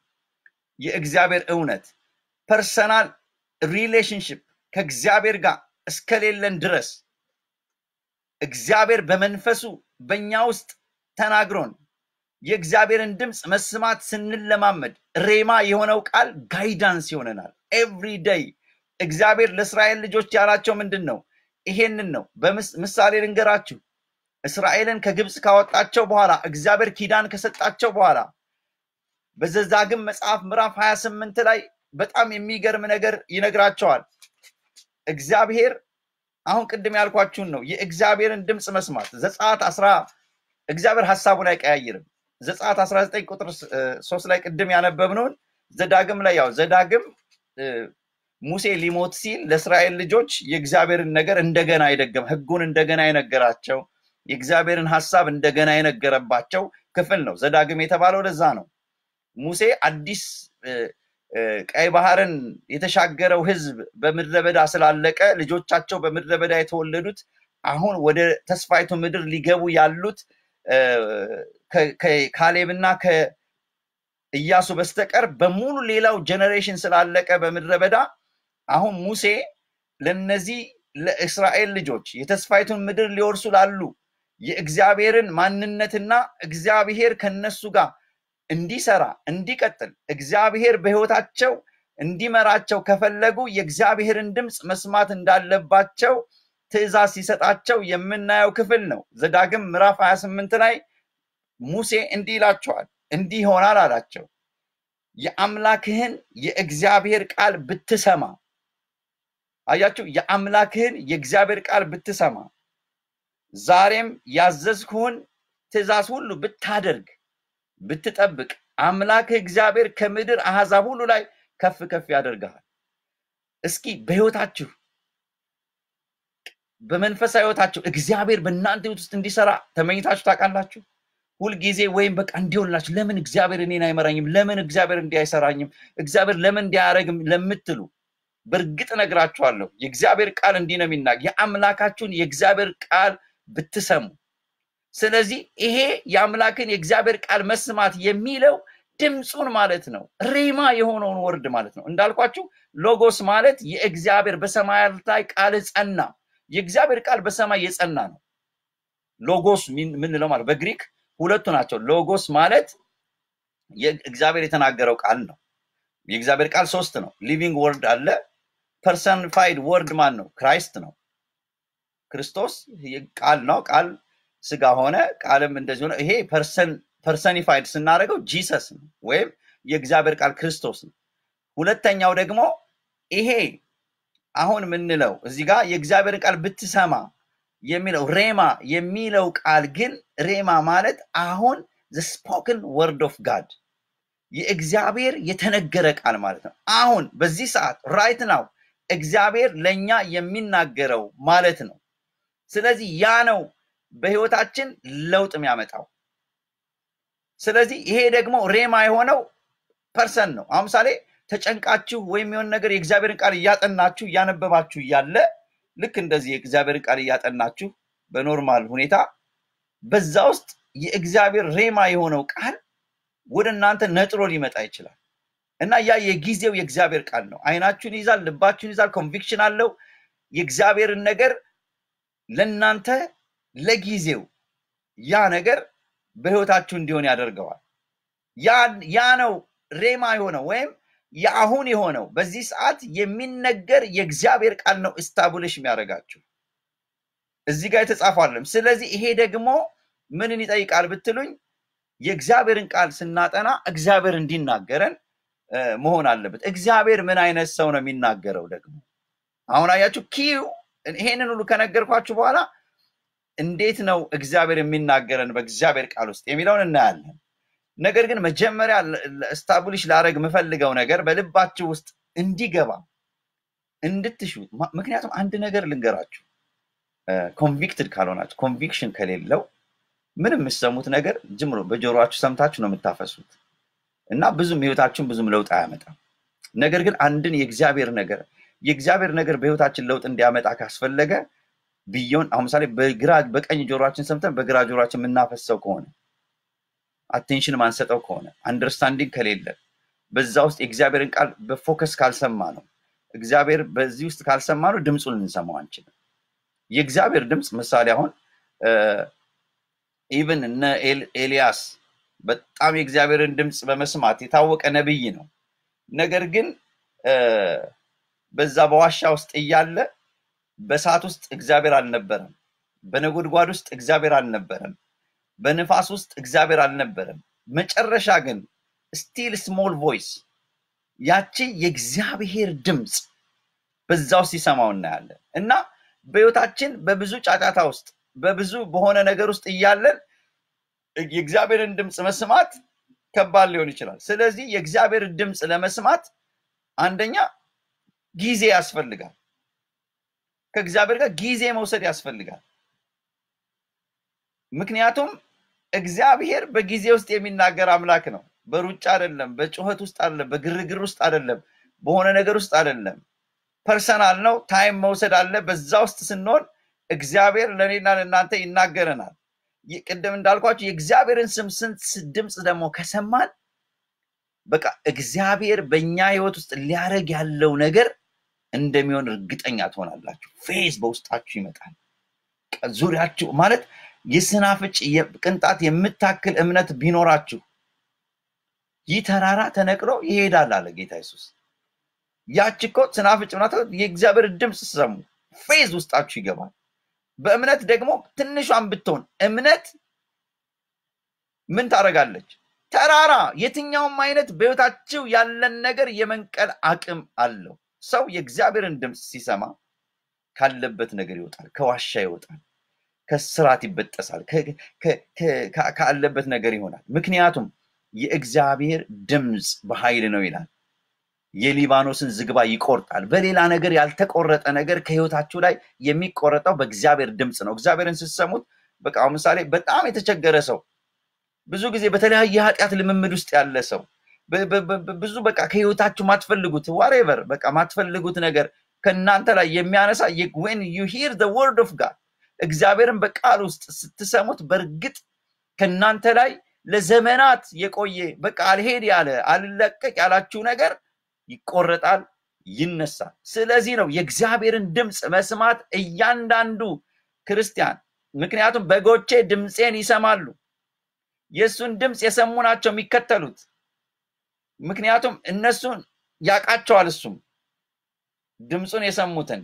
የእግዚአብሔር እውነት ፐርሰናል ሪሌሽንሽፕ ከእግዚአብሔር ጋር እስከሌለን ድረስ እግዚአብሔር በመንፈሱ በእኛ ውስጥ ተናግሮን የእግዚአብሔርን ድምፅ መስማት ስንለማመድ ሬማ የሆነው ቃል ጋይዳንስ ይሆነናል። ኤቭሪደይ እግዚአብሔር ለእስራኤል ልጆች ያላቸው ምንድን ነው? ይሄንን ነው። በምሳሌ ልንገራችሁ። እስራኤልን ከግብፅ ካወጣቸው በኋላ እግዚአብሔር ኪዳን ከሰጣቸው በኋላ በዘዳግም መጽሐፍ ምዕራፍ 28 ላይ በጣም የሚገርም ነገር ይነግራቸዋል። እግዚአብሔር አሁን ቅድም ያልኳችሁን ነው፣ የእግዚአብሔርን ድምፅ መስማት ዘጸአት አስራ እግዚአብሔር ሀሳቡን አይቀያይርም። ዘጸአት 19 ቁጥር ሶስት ላይ ቅድም ያነበብነውን ዘዳግም ላይ ያው ዘዳግም ሙሴ ሊሞት ሲል ለእስራኤል ልጆች የእግዚአብሔርን ነገር እንደገና አይደገም፣ ህጉን እንደገና የነገራቸው የእግዚአብሔርን ሀሳብ እንደገና የነገረባቸው ክፍል ነው። ዘዳግም የተባለው ለዛ ነው። ሙሴ አዲስ ቀይ ባህርን የተሻገረው ህዝብ በምድረ በዳ ስላለቀ ልጆቻቸው በምድረ በዳ የተወለዱት አሁን ወደ ተስፋይቱ ምድር ሊገቡ ያሉት ከካሌብና ከእያሱ በስተቀር በሙሉ ሌላው ጀኔሬሽን ስላለቀ በምድረ በዳ አሁን ሙሴ ለነዚህ ለእስራኤል ልጆች የተስፋይቱን ምድር ሊወርሱ ላሉ የእግዚአብሔርን ማንነትና እግዚአብሔር ከነሱ ጋር እንዲሰራ እንዲቀጥል እግዚአብሔር በህይወታቸው እንዲመራቸው ከፈለጉ የእግዚአብሔርን ድምፅ መስማት እንዳለባቸው ትእዛዝ ሲሰጣቸው የምናየው ክፍል ነው። ዘዳግም ምዕራፍ 28 ላይ ሙሴ እንዲህ ይላቸዋል፣ እንዲህ ይሆናል አላቸው የአምላክህን የእግዚአብሔር ቃል ብትሰማ። አያችሁ፣ የአምላክህን የእግዚአብሔር ቃል ብትሰማ፣ ዛሬም ያዘዝኩህን ትእዛዝ ሁሉ ብታደርግ ብትጠብቅ አምላክ እግዚአብሔር ከምድር አሕዛብ ሁሉ ላይ ከፍ ከፍ ያደርግሃል። እስኪ በህይወታችሁ በመንፈሳዊ ህይወታችሁ እግዚአብሔር በእናንተ ህይወት ውስጥ እንዲሰራ ተመኝታችሁ ታውቃላችሁ? ሁልጊዜ ወይም በቃ እንዲሆንላችሁ ለምን እግዚአብሔር እኔን አይመራኝም? ለምን እግዚአብሔር እንዲህ አይሰራኝም? እግዚአብሔር ለምን እንዲያደረግም ለምትሉ በእርግጥ ነግራችኋለሁ፣ የእግዚአብሔር ቃል እንዲህ ነው የሚናገር የአምላካችሁን የእግዚአብሔር ቃል ብትሰሙ ስለዚህ ይሄ የአምላክን የእግዚአብሔር ቃል መስማት የሚለው ድምፁን ማለት ነው። ሬማ የሆነውን ወርድ ማለት ነው። እንዳልኳችሁ ሎጎስ ማለት የእግዚአብሔር በሰማያት ላይ ቃል ጸና። የእግዚአብሔር ቃል በሰማይ የጸና ነው። ሎጎስ ምንለው ማለት በግሪክ ሁለቱ ናቸው። ሎጎስ ማለት እግዚአብሔር የተናገረው ቃል ነው። የእግዚአብሔር ቃል ሶስት ነው። ሊቪንግ ወርድ አለ። ፐርሰንፋይድ ወርድ ማን ነው? ክራይስት ነው። ክርስቶስ ቃል ነው። ቃል ስጋ ሆነ፣ ቃልም እንደዚህ ሆነ። ይሄ ፐርሰኒፋይድ ስናደርገው ጂሰስ ነው ወይም የእግዚአብሔር ቃል ክርስቶስ ነው። ሁለተኛው ደግሞ ይሄ አሁን የምንለው እዚህ ጋር የእግዚአብሔር ቃል ብትሰማ የሚለው ሬማ የሚለው ቃል ግን ሬማ ማለት አሁን ስፖክን ወርድ ኦፍ ጋድ የእግዚአብሔር የተነገረ ቃል ማለት ነው። አሁን በዚህ ሰዓት ራይት ናው እግዚአብሔር ለእኛ የሚናገረው ማለት ነው። ስለዚህ ያ ነው በህይወታችን ለውጥ የሚያመጣው። ስለዚህ ይሄ ደግሞ ሬማ የሆነው ፐርሰን ነው። አሁን ምሳሌ ተጨንቃችሁ ወይም የሆን ነገር የእግዚአብሔርን ቃል እያጠናችሁ እያነበባችሁ እያለ ልክ እንደዚህ የእግዚአብሔርን ቃል እያጠናችሁ በኖርማል ሁኔታ በዛ ውስጥ የእግዚአብሔር ሬማ የሆነው ቃል ወደ እናንተ ነጥሮ ሊመጣ ይችላል እና ያ የጊዜው የእግዚአብሔር ቃል ነው። አይናችሁን ይዛል፣ ልባችሁን ይዛል፣ ኮንቪክሽን አለው። የእግዚአብሔርን ነገር ለእናንተ ለጊዜው ያ ነገር በህይወታችሁ እንዲሆን ያደርገዋል። ያ ነው ሬማ የሆነው ወይም የአሁን የሆነው በዚህ ሰዓት የሚነገር የእግዚአብሔር ቃል ነው እስታብልሽ የሚያደረጋችሁ እዚህ ጋር የተጻፈ ስለዚህ ይሄ ደግሞ ምንን ይጠይቃል ብትሉኝ የእግዚአብሔርን ቃል ስናጠና እግዚአብሔር እንዲናገረን መሆን አለበት። እግዚአብሔር ምን አይነት ሰው ነው የሚናገረው ደግሞ አሁን አያችሁ ኪዩ ይሄንን ሁሉ ከነገርኳችሁ በኋላ እንዴት ነው እግዚአብሔር የሚናገረን በእግዚአብሔር ቃል ውስጥ የሚለውን እናያለን። ነገር ግን መጀመሪያ ስታብሊሽ ላደረግ የምፈልገው ነገር በልባችሁ ውስጥ እንዲገባ እንድትሹ። ምክንያቱም አንድ ነገር ልንገራችሁ፣ ኮንቪክትድ ካልሆናችሁ፣ ኮንቪክሽን ከሌለው ምንም የምሰሙት ነገር ጅምሮ በጆሮችሁ ሰምታችሁ ነው የምታፈሱት እና ብዙም ህይወታችሁን ብዙም ለውጥ አያመጣም። ነገር ግን አንድን የእግዚአብሔር ነገር የእግዚአብሔር ነገር በህይወታችን ለውጥ እንዲያመጣ ካስፈለገ ብየውን አሁን ምሳሌ በግራ በቀኝ ጆሮችን ሰምተን በግራ ጆሮችን የምናፈሰው ከሆነ አቴንሽን ማንሰጠው ከሆነ አንደርስታንዲንግ ከሌለ በዛ ውስጥ የእግዚአብሔርን ቃል በፎከስ ካልሰማ ነው እግዚአብሔር በዚህ ውስጥ ካልሰማ ነው ድምፁን ልንሰማው አንችልም። የእግዚአብሔር ድምፅ ምሳሌ አሁን ኢቨን እነ ኤልያስ በጣም የእግዚአብሔርን ድምፅ በመስማት የታወቀ ነብይ ነው። ነገር ግን በዛ በዋሻ ውስጥ እያለ በእሳት ውስጥ እግዚአብሔር አልነበረም። በነጎድጓድ ውስጥ እግዚአብሔር አልነበረም። በንፋስ ውስጥ እግዚአብሔር አልነበረም። መጨረሻ ግን ስቲል ስሞል ቮይስ ያቺ የእግዚአብሔር ድምፅ በዛው ሲሰማው እናያለን። እና በህይወታችን በብዙ ጫጫታ ውስጥ በብዙ በሆነ ነገር ውስጥ እያለን የእግዚአብሔርን ድምፅ መስማት ከባድ ሊሆን ይችላል። ስለዚህ የእግዚአብሔር ድምፅ ለመስማት አንደኛ ጊዜ ያስፈልጋል። ከእግዚአብሔር ጋር ጊዜ መውሰድ ያስፈልጋል። ምክንያቱም እግዚአብሔር በጊዜ ውስጥ የሚናገር አምላክ ነው። በሩጫ አይደለም፣ በጩኸት ውስጥ አደለም በግርግር ውስጥ አይደለም፣ በሆነ ነገር ውስጥ አይደለም። ፐርሰናል ነው። ታይም መውሰድ አለ። በዛ ውስጥ ስንሆን እግዚአብሔር ለእኔና ለእናንተ ይናገረናል። ቅድም እንዳልኳቸው የእግዚአብሔርን ስም ስንት ድምፅ ደግሞ ከሰማን በቃ እግዚአብሔር በእኛ ህይወት ውስጥ ሊያደረግ ያለው ነገር እንደሚሆን እርግጠኛ ትሆናላችሁ። ፌዝ በውስጣችሁ ይመጣል። ዙሪያችሁ ማለት የስናፍጭ ቅንጣት የምታክል እምነት ቢኖራችሁ ይህ ተራራ ተነቅሎ ይሄዳል አለ ጌታ ኢየሱስ። ያች እኮ ስናፍጭ ምናት የእግዚአብሔር ድምፅ ስሰሙ ፌዝ ውስጣችሁ ይገባል። በእምነት ደግሞ ትንሿን ብትሆን እምነት ምን ታደርጋለች? ተራራ የትኛውም አይነት በህይወታችሁ ያለን ነገር የመንቀል አቅም አለው። ሰው የእግዚአብሔርን ድምፅ ሲሰማ ካለበት ነገር ይወጣል፣ ከዋሻ ይወጣል፣ ከስራት ይበጠሳል፣ ካለበት ነገር ይሆናል። ምክንያቱም የእግዚአብሔር ድምፅ በኃይል ነው ይላል። የሊባኖስን ዝግባ ይቆርጣል። በሌላ ነገር ያልተቆረጠ ነገር ከህይወታችሁ ላይ የሚቆረጠው በእግዚአብሔር ድምፅ ነው። እግዚአብሔርን ስትሰሙት በቃ ምሳሌ በጣም የተቸገረ ሰው ብዙ ጊዜ በተለያየ ኃጢአት ልምምድ ውስጥ ያለ ሰው ብዙ በቃ ከህይወታችሁ ማትፈልጉት ዋሬቨር በቃ ማትፈልጉት ነገር ከእናንተ ላይ የሚያነሳ ወን ዩ ሂር ዘ ወርድ ኦፍ ጋድ እግዚአብሔርን በቃል ውስጥ ስትሰሙት በእርግጥ ከእናንተ ላይ ለዘመናት የቆየ በቃ አልሄድ ያለ አልለቀቅ ያላችሁ ነገር ይቆረጣል፣ ይነሳል። ስለዚህ ነው የእግዚአብሔርን ድምፅ መስማት እያንዳንዱ ክርስቲያን ምክንያቱም በጎቼ ድምፄን ይሰማሉ፣ የእሱን ድምፅ የሰሙ ናቸው የሚከተሉት ምክንያቱም እነሱን ያቃቸዋል። እሱም ድምፁን የሰሙትን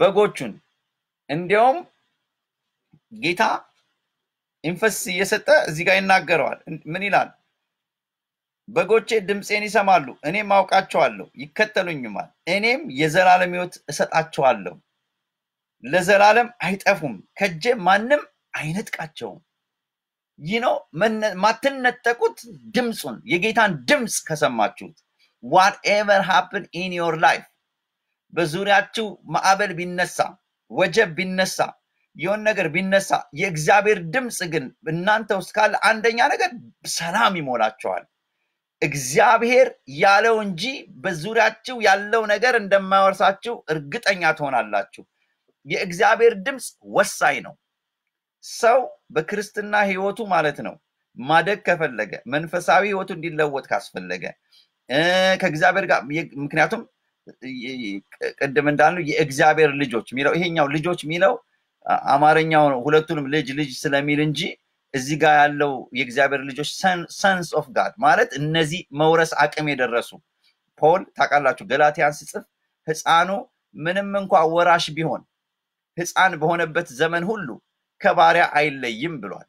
በጎቹን እንዲያውም ጌታ ኢንፈስ እየሰጠ እዚህ ጋር ይናገረዋል። ምን ይላል? በጎቼ ድምፄን ይሰማሉ፣ እኔም አውቃቸዋለሁ፣ ይከተሉኝማል። እኔም የዘላለም ህይወት እሰጣቸዋለሁ፣ ለዘላለም አይጠፉም፣ ከጄ ማንም አይነጥቃቸውም። ይህ ነው ማትነጠቁት ድምፁን የጌታን ድምፅ ከሰማችሁት ዋትኤቨር ሃፕን ኢን ዮር ላይፍ በዙሪያችሁ ማዕበል ቢነሳ ወጀብ ቢነሳ የሆን ነገር ቢነሳ የእግዚአብሔር ድምፅ ግን እናንተ ውስጥ ካለ አንደኛ ነገር ሰላም ይሞላቸዋል እግዚአብሔር ያለው እንጂ በዙሪያችሁ ያለው ነገር እንደማይወርሳችሁ እርግጠኛ ትሆናላችሁ የእግዚአብሔር ድምፅ ወሳኝ ነው ሰው በክርስትና ህይወቱ ማለት ነው ማደግ ከፈለገ መንፈሳዊ ህይወቱ እንዲለወጥ ካስፈለገ ከእግዚአብሔር ጋር ምክንያቱም ቅድም እንዳሉ የእግዚአብሔር ልጆች የሚለው ይሄኛው ልጆች የሚለው አማርኛው ሁለቱንም ልጅ ልጅ ስለሚል እንጂ እዚህ ጋር ያለው የእግዚአብሔር ልጆች ሰንስ ኦፍ ጋድ ማለት እነዚህ መውረስ አቅም የደረሱ ፖል ታውቃላችሁ፣ ገላትያን ስጽፍ ህፃኑ ምንም እንኳ ወራሽ ቢሆን ህፃን በሆነበት ዘመን ሁሉ ከባሪያ አይለይም ብሏል።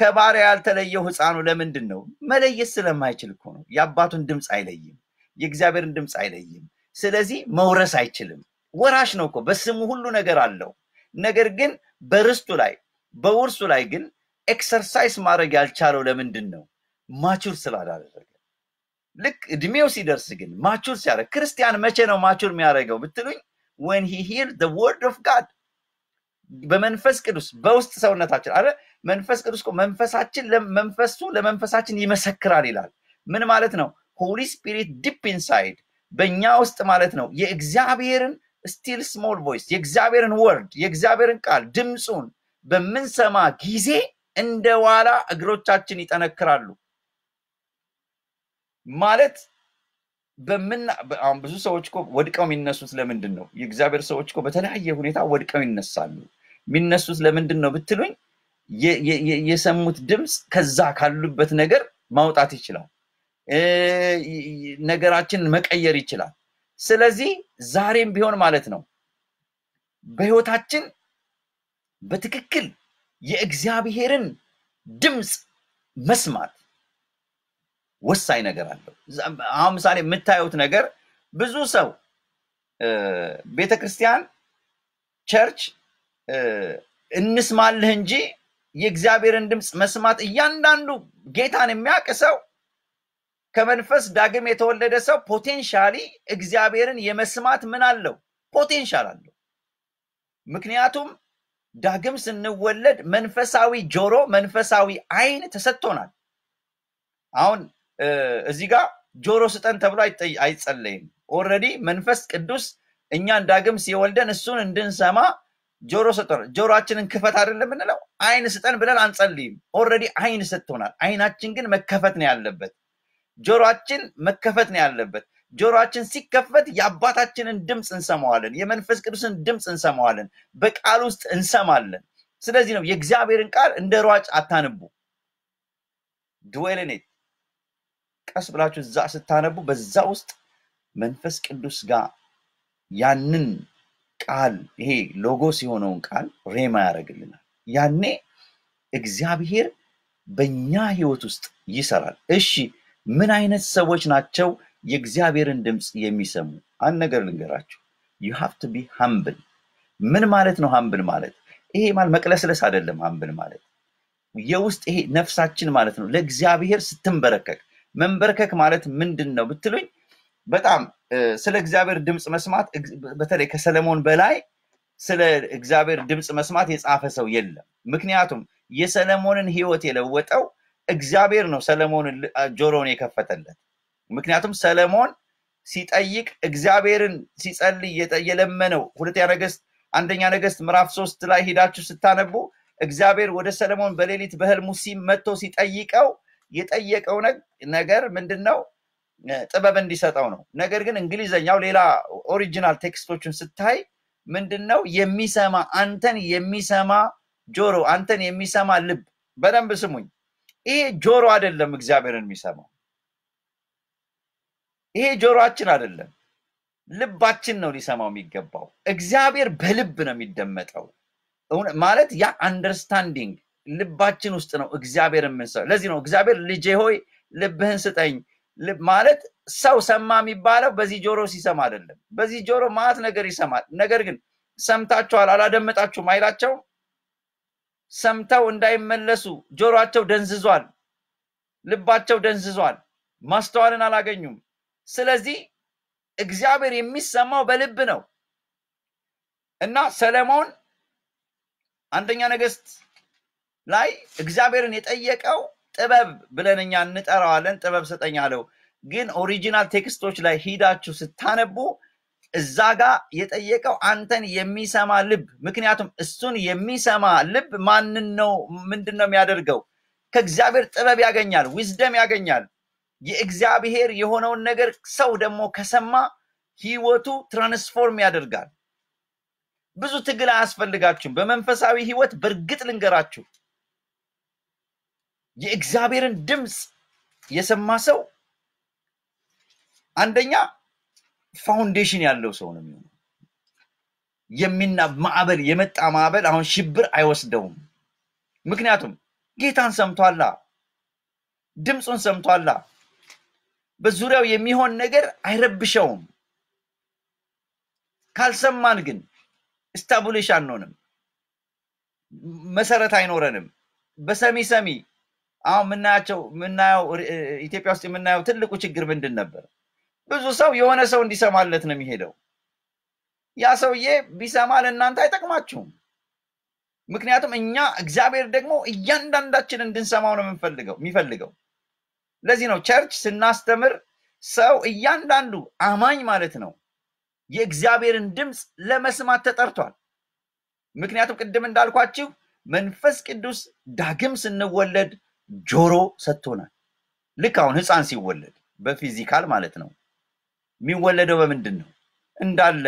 ከባሪያ ያልተለየው ህፃኑ ለምንድን ነው? መለየት ስለማይችል እኮ ነው። የአባቱን ድምፅ አይለይም፣ የእግዚአብሔርን ድምፅ አይለይም። ስለዚህ መውረስ አይችልም። ወራሽ ነው እኮ በስሙ ሁሉ ነገር አለው። ነገር ግን በርስቱ ላይ በውርሱ ላይ ግን ኤክሰርሳይስ ማድረግ ያልቻለው ለምንድን ነው? ማቹር ስላላደረገ። ልክ እድሜው ሲደርስ ግን ማቹር ሲያደርግ። ክርስቲያን መቼ ነው ማቹር የሚያደርገው ብትሉኝ፣ ወን ሂ ሂር ዘ ወርድ ኦፍ ጋድ በመንፈስ ቅዱስ በውስጥ ሰውነታችን አረ መንፈስ ቅዱስ መንፈሳችን መንፈሱ ለመንፈሳችን ይመሰክራል ይላል። ምን ማለት ነው? ሆሊ ስፒሪት ዲፕ ኢንሳይድ በእኛ ውስጥ ማለት ነው የእግዚአብሔርን ስቲል ስሞል ቮይስ የእግዚአብሔርን ወርድ የእግዚአብሔርን ቃል ድምፁን በምንሰማ ጊዜ እንደ ዋላ እግሮቻችን ይጠነክራሉ ማለት በምናሁን ብዙ ሰዎች ወድቀው የሚነሱት ለምንድን ነው? የእግዚአብሔር ሰዎች በተለያየ ሁኔታ ወድቀው ይነሳሉ። የሚነሱት ለምንድን ነው ብትሉኝ የሰሙት ድምፅ ከዛ ካሉበት ነገር ማውጣት ይችላል። ነገራችንን መቀየር ይችላል። ስለዚህ ዛሬም ቢሆን ማለት ነው በህይወታችን በትክክል የእግዚአብሔርን ድምፅ መስማት ወሳኝ ነገር አለው። አሁን ምሳሌ የምታዩት ነገር ብዙ ሰው ቤተክርስቲያን ቸርች እንስማልህ እንጂ የእግዚአብሔርን ድምፅ መስማት እያንዳንዱ ጌታን የሚያውቅ ሰው ከመንፈስ ዳግም የተወለደ ሰው ፖቴንሻሊ እግዚአብሔርን የመስማት ምን አለው? ፖቴንሻል አለው። ምክንያቱም ዳግም ስንወለድ መንፈሳዊ ጆሮ፣ መንፈሳዊ አይን ተሰጥቶናል። አሁን እዚህ ጋር ጆሮ ስጠን ተብሎ አይጸለይም። ኦረዲ መንፈስ ቅዱስ እኛን ዳግም ሲወልደን እሱን እንድንሰማ ጆሮ ሰጥቶናል። ጆሮአችንን ክፈት አይደለም የምንለው፣ አይን ስጠን ብለን አንጸልይም። ኦረዲ አይን ሰጥቶናል። አይናችን ግን መከፈት ነው ያለበት። ጆሮችን መከፈት ነው ያለበት። ጆሮችን ሲከፈት የአባታችንን ድምፅ እንሰማዋለን። የመንፈስ ቅዱስን ድምፅ እንሰማዋለን። በቃል ውስጥ እንሰማለን። ስለዚህ ነው የእግዚአብሔርን ቃል እንደ ሯጭ አታንቡ። ድዌልኔት ቀስ ብላችሁ እዛ ስታነቡ በዛ ውስጥ መንፈስ ቅዱስ ጋር ያንን ቃል ይሄ ሎጎስ የሆነውን ቃል ሬማ ያደርግልናል። ያኔ እግዚአብሔር በእኛ ህይወት ውስጥ ይሰራል። እሺ ምን አይነት ሰዎች ናቸው የእግዚአብሔርን ድምፅ የሚሰሙ? አንድ ነገር ልንገራችሁ፣ ዩ ሃቭ ቱ ቢ ሃምብል። ምን ማለት ነው ሃምብል ማለት? ይሄ ማለት መቅለስለስ አይደለም። ሃምብል ማለት የውስጥ ይሄ ነፍሳችን ማለት ነው ለእግዚአብሔር ስትንበረከክ። መንበረከክ ማለት ምንድን ነው ብትሉኝ በጣም ስለ እግዚአብሔር ድምፅ መስማት በተለይ ከሰለሞን በላይ ስለ እግዚአብሔር ድምፅ መስማት የጻፈ ሰው የለም። ምክንያቱም የሰለሞንን ህይወት የለወጠው እግዚአብሔር ነው ሰለሞንን ጆሮውን የከፈተለት። ምክንያቱም ሰለሞን ሲጠይቅ እግዚአብሔርን ሲጸልይ የለመነው ሁለተኛ ነገስት አንደኛ ነገስት ምዕራፍ ሶስት ላይ ሂዳችሁ ስታነቡ እግዚአብሔር ወደ ሰለሞን በሌሊት በህልሙ ሲመቶ ሲጠይቀው የጠየቀው ነገር ምንድን ነው? ጥበብ እንዲሰጠው ነው። ነገር ግን እንግሊዘኛው ሌላ ኦሪጂናል ቴክስቶችን ስታይ ምንድን ነው የሚሰማ አንተን የሚሰማ ጆሮ፣ አንተን የሚሰማ ልብ። በደንብ ስሙኝ። ይሄ ጆሮ አይደለም እግዚአብሔርን የሚሰማው ይሄ ጆሮአችን አይደለም፣ ልባችን ነው ሊሰማው የሚገባው። እግዚአብሔር በልብ ነው የሚደመጠው። ማለት ያ አንደርስታንዲንግ ልባችን ውስጥ ነው እግዚአብሔር የምንሰው። ለዚህ ነው እግዚአብሔር ልጄ ሆይ ልብህን ስጠኝ ማለት ሰው ሰማ የሚባለው በዚህ ጆሮ ሲሰማ አይደለም። በዚህ ጆሮ ማት ነገር ይሰማል። ነገር ግን ሰምታችኋል አላደመጣችሁም አይላቸው። ሰምተው እንዳይመለሱ ጆሮቸው ደንዝዟል፣ ልባቸው ደንዝዟል፣ ማስተዋልን አላገኙም። ስለዚህ እግዚአብሔር የሚሰማው በልብ ነው እና ሰለሞን አንደኛ ነገስት ላይ እግዚአብሔርን የጠየቀው ጥበብ ብለን እኛ እንጠራዋለን። ጥበብ ስጠኝ አለው። ግን ኦሪጂናል ቴክስቶች ላይ ሂዳችሁ ስታነቡ እዛ ጋ የጠየቀው አንተን የሚሰማ ልብ። ምክንያቱም እሱን የሚሰማ ልብ ማንን ነው? ምንድን ነው የሚያደርገው? ከእግዚአብሔር ጥበብ ያገኛል፣ ዊዝደም ያገኛል። የእግዚአብሔር የሆነውን ነገር ሰው ደግሞ ከሰማ ህይወቱ ትራንስፎርም ያደርጋል። ብዙ ትግል አያስፈልጋችሁም። በመንፈሳዊ ህይወት በእርግጥ ልንገራችሁ የእግዚአብሔርን ድምፅ የሰማ ሰው አንደኛ ፋውንዴሽን ያለው ሰው ነው የሚሆነው። የሚና ማዕበል የመጣ ማዕበል አሁን ሽብር አይወስደውም። ምክንያቱም ጌታን ሰምቷላ፣ ድምፁን ሰምቷላ። በዙሪያው የሚሆን ነገር አይረብሸውም። ካልሰማን ግን ስታብሊሽ አንሆንም፣ መሰረት አይኖረንም። በሰሚ ሰሚ አሁን ምናያቸው ምናየው ኢትዮጵያ ውስጥ የምናየው ትልቁ ችግር ምንድን ነበር? ብዙ ሰው የሆነ ሰው እንዲሰማለት ነው የሚሄደው። ያ ሰውዬ ቢሰማ ለእናንተ አይጠቅማችሁም። ምክንያቱም እኛ እግዚአብሔር ደግሞ እያንዳንዳችን እንድንሰማው ነው የሚፈልገው። ለዚህ ነው ቸርች ስናስተምር ሰው እያንዳንዱ አማኝ ማለት ነው የእግዚአብሔርን ድምፅ ለመስማት ተጠርቷል። ምክንያቱም ቅድም እንዳልኳችሁ መንፈስ ቅዱስ ዳግም ስንወለድ ጆሮ ሰጥቶናል። ልክ አሁን ህፃን ሲወለድ በፊዚካል ማለት ነው የሚወለደው በምንድን ነው እንዳለ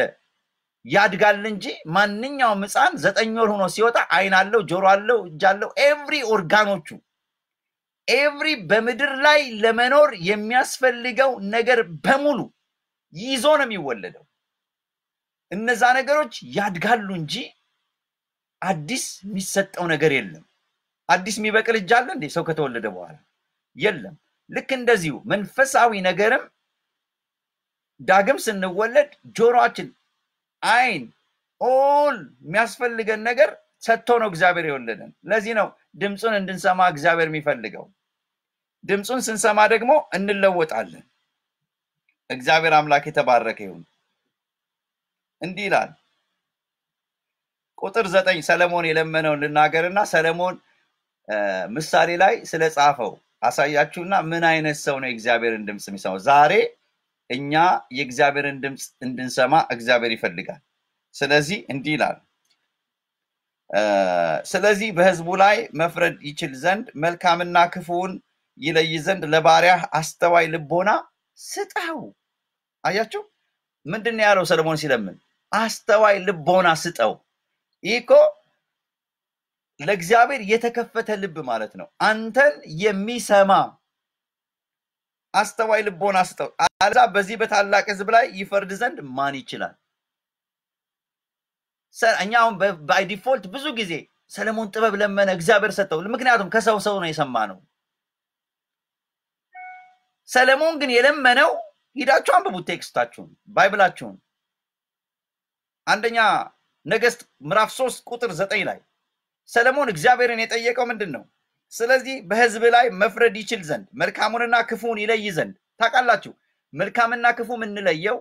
ያድጋል እንጂ ማንኛውም ህፃን ዘጠኝ ወር ሆኖ ሲወጣ አይን አለው፣ ጆሮ አለው፣ እጅ አለው። ኤቭሪ ኦርጋኖቹ ኤቭሪ በምድር ላይ ለመኖር የሚያስፈልገው ነገር በሙሉ ይዞ ነው የሚወለደው። እነዛ ነገሮች ያድጋሉ እንጂ አዲስ የሚሰጠው ነገር የለም። አዲስ የሚበቅል እጅ አለ እንዴ? ሰው ከተወለደ በኋላ የለም። ልክ እንደዚሁ መንፈሳዊ ነገርም ዳግም ስንወለድ ጆሮችን፣ አይን፣ ኦል የሚያስፈልገን ነገር ሰጥቶ ነው እግዚአብሔር የወለደን። ለዚህ ነው ድምፁን እንድንሰማ እግዚአብሔር የሚፈልገው። ድምፁን ስንሰማ ደግሞ እንለወጣለን። እግዚአብሔር አምላክ የተባረከ ይሁን። እንዲህ ይላል ቁጥር ዘጠኝ ሰለሞን የለመነውን ልናገርና ሰለሞን ምሳሌ ላይ ስለ ጻፈው አሳያችሁና ምን አይነት ሰው ነው የእግዚአብሔርን ድምፅ የሚሰማው? ዛሬ እኛ የእግዚአብሔርን ድምፅ እንድንሰማ እግዚአብሔር ይፈልጋል። ስለዚህ እንዲህ ይላል፣ ስለዚህ በህዝቡ ላይ መፍረድ ይችል ዘንድ መልካምና ክፉውን ይለይ ዘንድ ለባሪያህ አስተዋይ ልቦና ስጠው። አያችሁ ምንድን ያለው ሰለሞን ሲለምን? አስተዋይ ልቦና ስጠው። ይህ ለእግዚአብሔር የተከፈተ ልብ ማለት ነው። አንተን የሚሰማ አስተዋይ ልቦን አስተው አለዛ በዚህ በታላቅ ህዝብ ላይ ይፈርድ ዘንድ ማን ይችላል? እኛ አሁን ባይ ዲፎልት ብዙ ጊዜ ሰለሞን ጥበብ ለመነ፣ እግዚአብሔር ሰጠው። ምክንያቱም ከሰው ሰው ነው የሰማ ነው። ሰለሞን ግን የለመነው ሂዳችሁ አንብቡ ቴክስታችሁን፣ ባይብላችሁን አንደኛ ነገስት ምዕራፍ ሶስት ቁጥር ዘጠኝ ላይ ሰለሞን እግዚአብሔርን የጠየቀው ምንድን ነው? ስለዚህ በህዝብ ላይ መፍረድ ይችል ዘንድ መልካሙንና ክፉን ይለይ ዘንድ። ታውቃላችሁ መልካምና ክፉ የምንለየው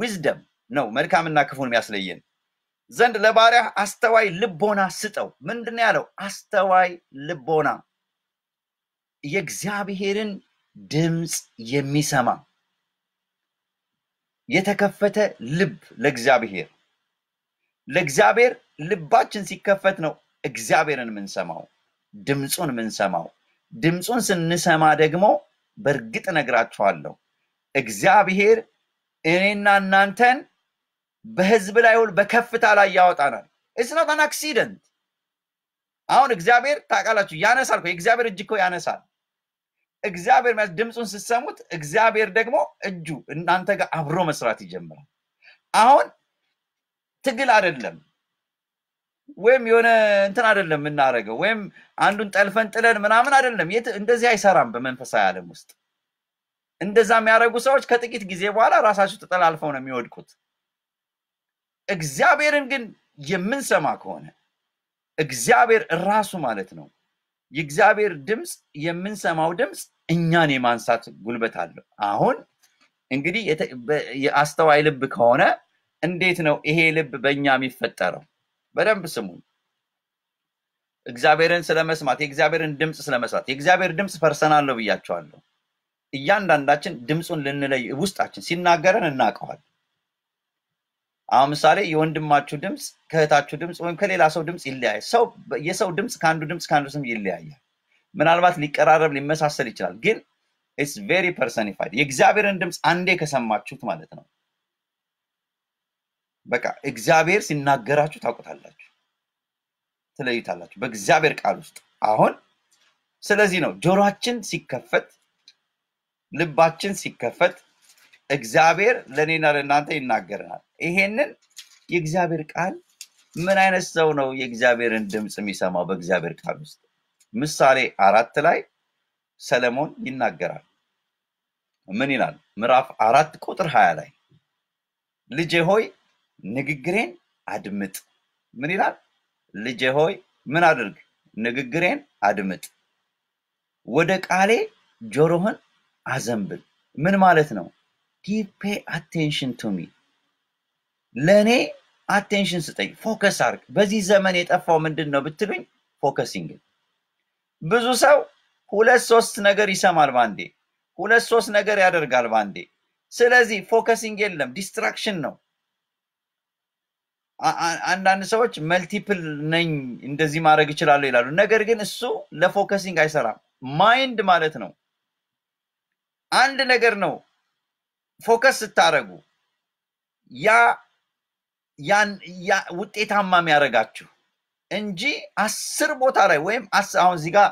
ዊዝደም ነው። መልካምና ክፉን የሚያስለየን ዘንድ ለባሪያ አስተዋይ ልቦና ስጠው። ምንድን ነው ያለው? አስተዋይ ልቦና፣ የእግዚአብሔርን ድምፅ የሚሰማ የተከፈተ ልብ ለእግዚአብሔር ለእግዚአብሔር ልባችን ሲከፈት ነው እግዚአብሔርን የምንሰማው፣ ድምፁን የምንሰማው። ድምፁን ስንሰማ ደግሞ በእርግጥ ነግራችኋለሁ እግዚአብሔር እኔና እናንተን በህዝብ ላይ ሁል በከፍታ ላይ ያወጣናል። እስኖት አክሲደንት። አሁን እግዚአብሔር ታቃላችሁ ያነሳል፣ የእግዚአብሔር እጅ እኮ ያነሳል። እግዚአብሔር ድምፁን ስትሰሙት፣ እግዚአብሔር ደግሞ እጁ እናንተ ጋር አብሮ መስራት ይጀምራል። አሁን ትግል አይደለም ወይም የሆነ እንትን አይደለም የምናደርገው ወይም አንዱን ጠልፈን ጥለን ምናምን አይደለም። እንደዚህ አይሰራም። በመንፈሳዊ ዓለም ውስጥ እንደዛ የሚያደርጉ ሰዎች ከጥቂት ጊዜ በኋላ ራሳቸው ተጠላልፈው ነው የሚወድቁት። እግዚአብሔርን ግን የምንሰማ ከሆነ እግዚአብሔር ራሱ ማለት ነው የእግዚአብሔር ድምፅ የምንሰማው ድምፅ እኛን የማንሳት ጉልበት አለው። አሁን እንግዲህ የአስተዋይ ልብ ከሆነ እንዴት ነው ይሄ ልብ በእኛ የሚፈጠረው? በደንብ ስሙ እግዚአብሔርን ስለመስማት የእግዚአብሔርን ድምፅ ስለመስማት የእግዚአብሔር ድምፅ ፐርሰናል ነው ብያቸዋለሁ። እያንዳንዳችን ድምፁን ልንለይ ውስጣችን ሲናገረን እናውቀዋል። አሁን ምሳሌ የወንድማችሁ ድምፅ ከእህታችሁ ድምፅ ወይም ከሌላ ሰው ድምፅ ይለያያል። ሰው የሰው ድምፅ ከአንዱ ድምፅ ከአንዱ ስም ይለያያል። ምናልባት ሊቀራረብ ሊመሳሰል ይችላል፣ ግን ኢትስ ቬሪ ፐርሰኒፋይድ። የእግዚአብሔርን ድምፅ አንዴ ከሰማችሁት ማለት ነው በቃ እግዚአብሔር ሲናገራችሁ ታውቁታላችሁ፣ ትለዩታላችሁ በእግዚአብሔር ቃል ውስጥ አሁን። ስለዚህ ነው ጆሮችን ሲከፈት ልባችን ሲከፈት እግዚአብሔር ለእኔና ለእናንተ ይናገርናል። ይሄንን የእግዚአብሔር ቃል ምን አይነት ሰው ነው የእግዚአብሔርን ድምፅ የሚሰማው? በእግዚአብሔር ቃል ውስጥ ምሳሌ አራት ላይ ሰለሞን ይናገራል። ምን ይላል? ምዕራፍ አራት ቁጥር ሀያ ላይ ልጄ ሆይ ንግግሬን አድምጥ። ምን ይላል? ልጄ ሆይ ምን አድርግ? ንግግሬን አድምጥ፣ ወደ ቃሌ ጆሮህን አዘንብል። ምን ማለት ነው? ጊቭ አቴንሽን ቱ ሚ፣ ለእኔ አቴንሽን ስጠኝ፣ ፎከስ አርግ። በዚህ ዘመን የጠፋው ምንድን ነው ብትሉኝ፣ ፎከሲንግ። ብዙ ሰው ሁለት ሶስት ነገር ይሰማል ባንዴ፣ ሁለት ሶስት ነገር ያደርጋል ባንዴ። ስለዚህ ፎከሲንግ የለም፣ ዲስትራክሽን ነው። አንዳንድ ሰዎች መልቲፕል ነኝ እንደዚህ ማድረግ ይችላሉ ይላሉ። ነገር ግን እሱ ለፎከሲንግ አይሰራም። ማይንድ ማለት ነው አንድ ነገር ነው ፎከስ ስታደረጉ ያ ውጤታማ የሚያደርጋችሁ እንጂ አስር ቦታ ላይ ወይም አሁን እዚህ ጋር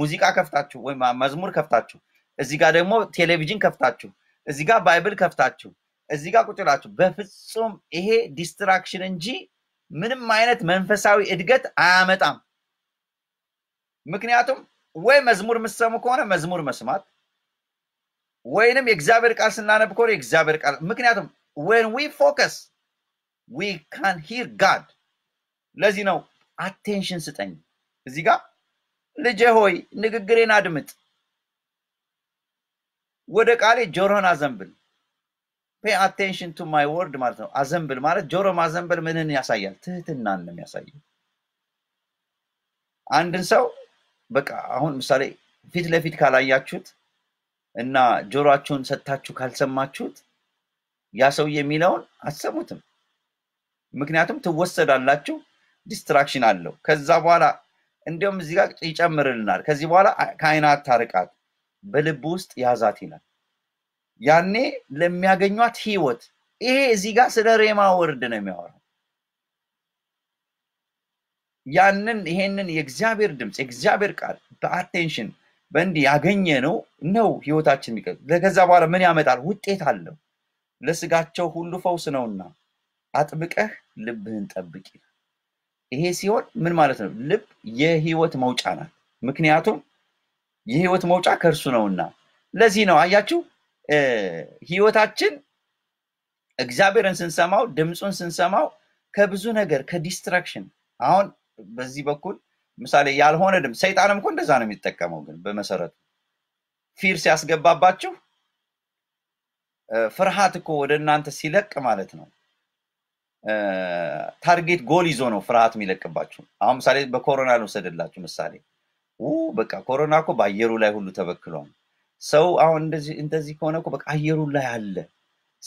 ሙዚቃ ከፍታችሁ ወይም መዝሙር ከፍታችሁ እዚህ ጋር ደግሞ ቴሌቪዥን ከፍታችሁ እዚህ ጋር ባይብል ከፍታችሁ እዚህ ጋር ቁጭ ብላችሁ በፍጹም ይሄ ዲስትራክሽን እንጂ ምንም አይነት መንፈሳዊ እድገት አያመጣም። ምክንያቱም ወይ መዝሙር ምሰሙ ከሆነ መዝሙር መስማት ወይንም የእግዚአብሔር ቃል ስናነብ ከሆነ የእግዚአብሔር ቃል ምክንያቱም ወን ዊ ፎከስ ዊ ካን ሂር ጋድ። ለዚህ ነው አቴንሽን ስጠኝ። እዚህ ጋር ልጄ ሆይ ንግግሬን አድምጥ፣ ወደ ቃሌ ጆሮን አዘንብል ፔይ አቴንሽን ቱ ማይ ወርድ ማለት ነው። አዘንብል ማለት ጆሮ ማዘንብል ምንን ያሳያል? ትህትናን ነው የሚያሳየው። አንድን ሰው በቃ አሁን ምሳሌ ፊት ለፊት ካላያችሁት እና ጆሮአችሁን ሰጥታችሁ ካልሰማችሁት ያ ሰው የሚለውን አትሰሙትም። ምክንያቱም ትወሰዳላችሁ። ዲስትራክሽን አለው። ከዛ በኋላ እንዲሁም እዚህ ጋር ይጨምርልናል። ከዚህ በኋላ ከአይና ታርቃት፣ በልብ ውስጥ ያዛት ይላል። ያኔ ለሚያገኟት ህይወት ይሄ እዚህ ጋር ስለ ሬማ ወርድ ነው የሚያወራው። ያንን ይሄንን የእግዚአብሔር ድምፅ የእግዚአብሔር ቃል በአቴንሽን በእንዲህ ያገኘ ነው ነው ህይወታችን የሚቀ ለከዛ በኋላ ምን ያመጣል? ውጤት አለው። ለስጋቸው ሁሉ ፈውስ ነውና አጥብቀህ ልብህን ጠብቅ። ይሄ ሲሆን ምን ማለት ነው? ልብ የህይወት መውጫ ናት። ምክንያቱም የህይወት መውጫ ከእርሱ ነውና። ለዚህ ነው አያችሁ ህይወታችን እግዚአብሔርን ስንሰማው ድምፁን ስንሰማው ከብዙ ነገር ከዲስትራክሽን አሁን በዚህ በኩል ምሳሌ ያልሆነ ድምፅ ሰይጣንም እኮ እንደዛ ነው የሚጠቀመው። ግን በመሰረቱ ፊር ሲያስገባባችሁ ፍርሃት እኮ ወደ እናንተ ሲለቅ ማለት ነው ታርጌት ጎል ይዞ ነው ፍርሃት የሚለቅባችሁ። አሁን ምሳሌ በኮሮና ልውሰድላችሁ። ምሳሌ በቃ ኮሮና እኮ በአየሩ ላይ ሁሉ ተበክሏል። ሰው አሁን እንደዚህ ከሆነ በቃ አየሩ ላይ አለ።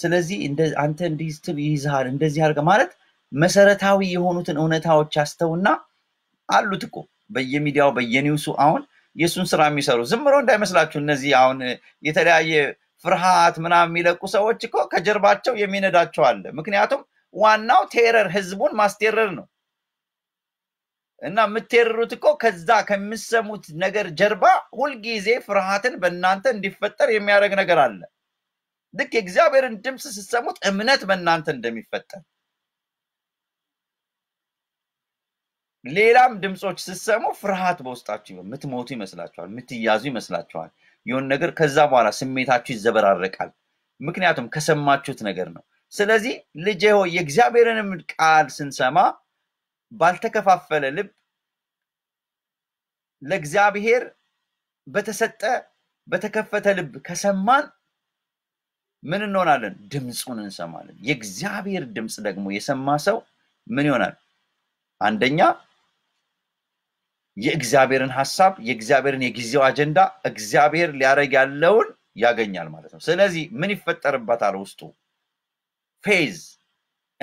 ስለዚህ አንተ እንዲህ ስትል ይይዝሃል፣ እንደዚህ አድርገህ ማለት መሰረታዊ የሆኑትን እውነታዎች ያስተውና አሉት እኮ በየሚዲያው በየኒውሱ አሁን የእሱን ስራ የሚሰሩ ዝም ብሎ እንዳይመስላችሁ። እነዚህ አሁን የተለያየ ፍርሃት ምናምን የሚለቁ ሰዎች እኮ ከጀርባቸው የሚነዳቸው አለ። ምክንያቱም ዋናው ቴረር ህዝቡን ማስቴረር ነው። እና የምትሄርሩት እኮ ከዛ ከሚሰሙት ነገር ጀርባ ሁልጊዜ ፍርሃትን በእናንተ እንዲፈጠር የሚያደርግ ነገር አለ። ልክ የእግዚአብሔርን ድምፅ ስትሰሙት እምነት በእናንተ እንደሚፈጠር ሌላም ድምፆች ስትሰሙ ፍርሃት በውስጣችሁ የምትሞቱ ይመስላችኋል፣ የምትያዙ ይመስላችኋል። የሆን ነገር ከዛ በኋላ ስሜታችሁ ይዘበራረቃል። ምክንያቱም ከሰማችሁት ነገር ነው። ስለዚህ ልጄ ሆይ የእግዚአብሔርንም ቃል ስንሰማ ባልተከፋፈለ ልብ ለእግዚአብሔር በተሰጠ በተከፈተ ልብ ከሰማን ምን እንሆናለን? ድምፁን እንሰማለን። የእግዚአብሔር ድምፅ ደግሞ የሰማ ሰው ምን ይሆናል? አንደኛ የእግዚአብሔርን ሀሳብ፣ የእግዚአብሔርን የጊዜው አጀንዳ፣ እግዚአብሔር ሊያደርግ ያለውን ያገኛል ማለት ነው። ስለዚህ ምን ይፈጠርበታል? ውስጡ ፌዝ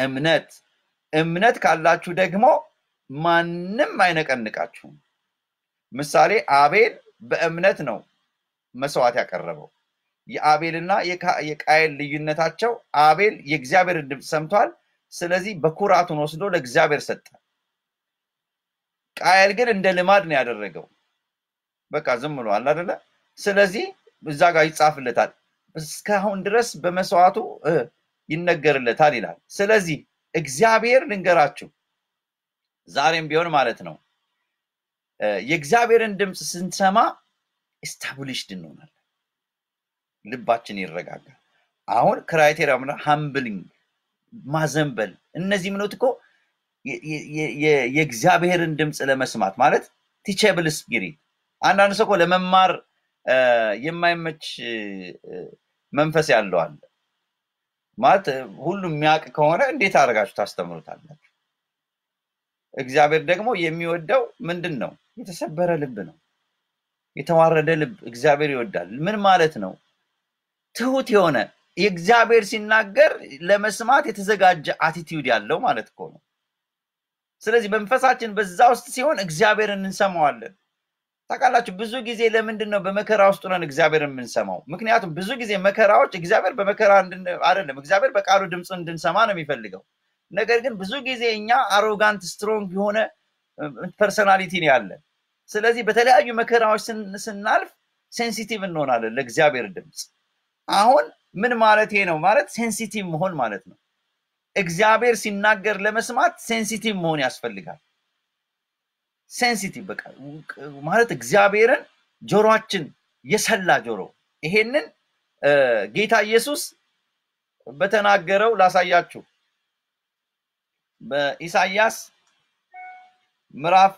እምነት እምነት ካላችሁ ደግሞ ማንም አይነቀንቃችሁም። ምሳሌ አቤል በእምነት ነው መስዋዕት ያቀረበው። የአቤልና የቃየል ልዩነታቸው አቤል የእግዚአብሔርን ድምፅ ሰምቷል። ስለዚህ በኩራቱን ወስዶ ለእግዚአብሔር ሰጠ። ቃየል ግን እንደ ልማድ ነው ያደረገው። በቃ ዝም አላ አደለ? ስለዚህ እዛ ጋር ይጻፍለታል። እስካሁን ድረስ በመስዋዕቱ ይነገርለታል ይላል። ስለዚህ እግዚአብሔር ልንገራችሁ፣ ዛሬም ቢሆን ማለት ነው የእግዚአብሔርን ድምፅ ስንሰማ ኤስታብሊሽድ እንሆናለን። ልባችን ይረጋጋል። አሁን ክራይቴሪያ ምና ሃምብሊንግ ማዘንበል፣ እነዚህ ምኖት እኮ የእግዚአብሔርን ድምፅ ለመስማት ማለት ቲቸብል ስፒሪት። አንዳንድ ሰው ለመማር የማይመች መንፈስ ያለዋል ማለት ሁሉም የሚያውቅ ከሆነ እንዴት አድርጋችሁ ታስተምሩታላችሁ? እግዚአብሔር ደግሞ የሚወደው ምንድን ነው? የተሰበረ ልብ ነው። የተዋረደ ልብ እግዚአብሔር ይወዳል። ምን ማለት ነው? ትሁት የሆነ የእግዚአብሔር ሲናገር ለመስማት የተዘጋጀ አቲቲዩድ ያለው ማለት እኮ ነው። ስለዚህ መንፈሳችን በዛ ውስጥ ሲሆን እግዚአብሔርን እንሰማዋለን። ታውቃላችሁ ብዙ ጊዜ ለምንድን ነው በመከራ ውስጥ ነን እግዚአብሔር የምንሰማው? ምክንያቱም ብዙ ጊዜ መከራዎች እግዚአብሔር በመከራ አይደለም፣ እግዚአብሔር በቃሉ ድምፅ እንድንሰማ ነው የሚፈልገው። ነገር ግን ብዙ ጊዜ እኛ አሮጋንት ስትሮንግ የሆነ ፐርሰናሊቲ ነው ያለ ስለዚህ በተለያዩ መከራዎች ስናልፍ ሴንሲቲቭ እንሆናለን ለእግዚአብሔር ድምፅ። አሁን ምን ማለት ነው ማለት ሴንሲቲቭ መሆን ማለት ነው። እግዚአብሔር ሲናገር ለመስማት ሴንሲቲቭ መሆን ያስፈልጋል። ሴንሲቲቭ በቃ ማለት እግዚአብሔርን ጆሮችን የሰላ ጆሮ ይሄንን ጌታ ኢየሱስ በተናገረው ላሳያችሁ በኢሳያስ ምዕራፍ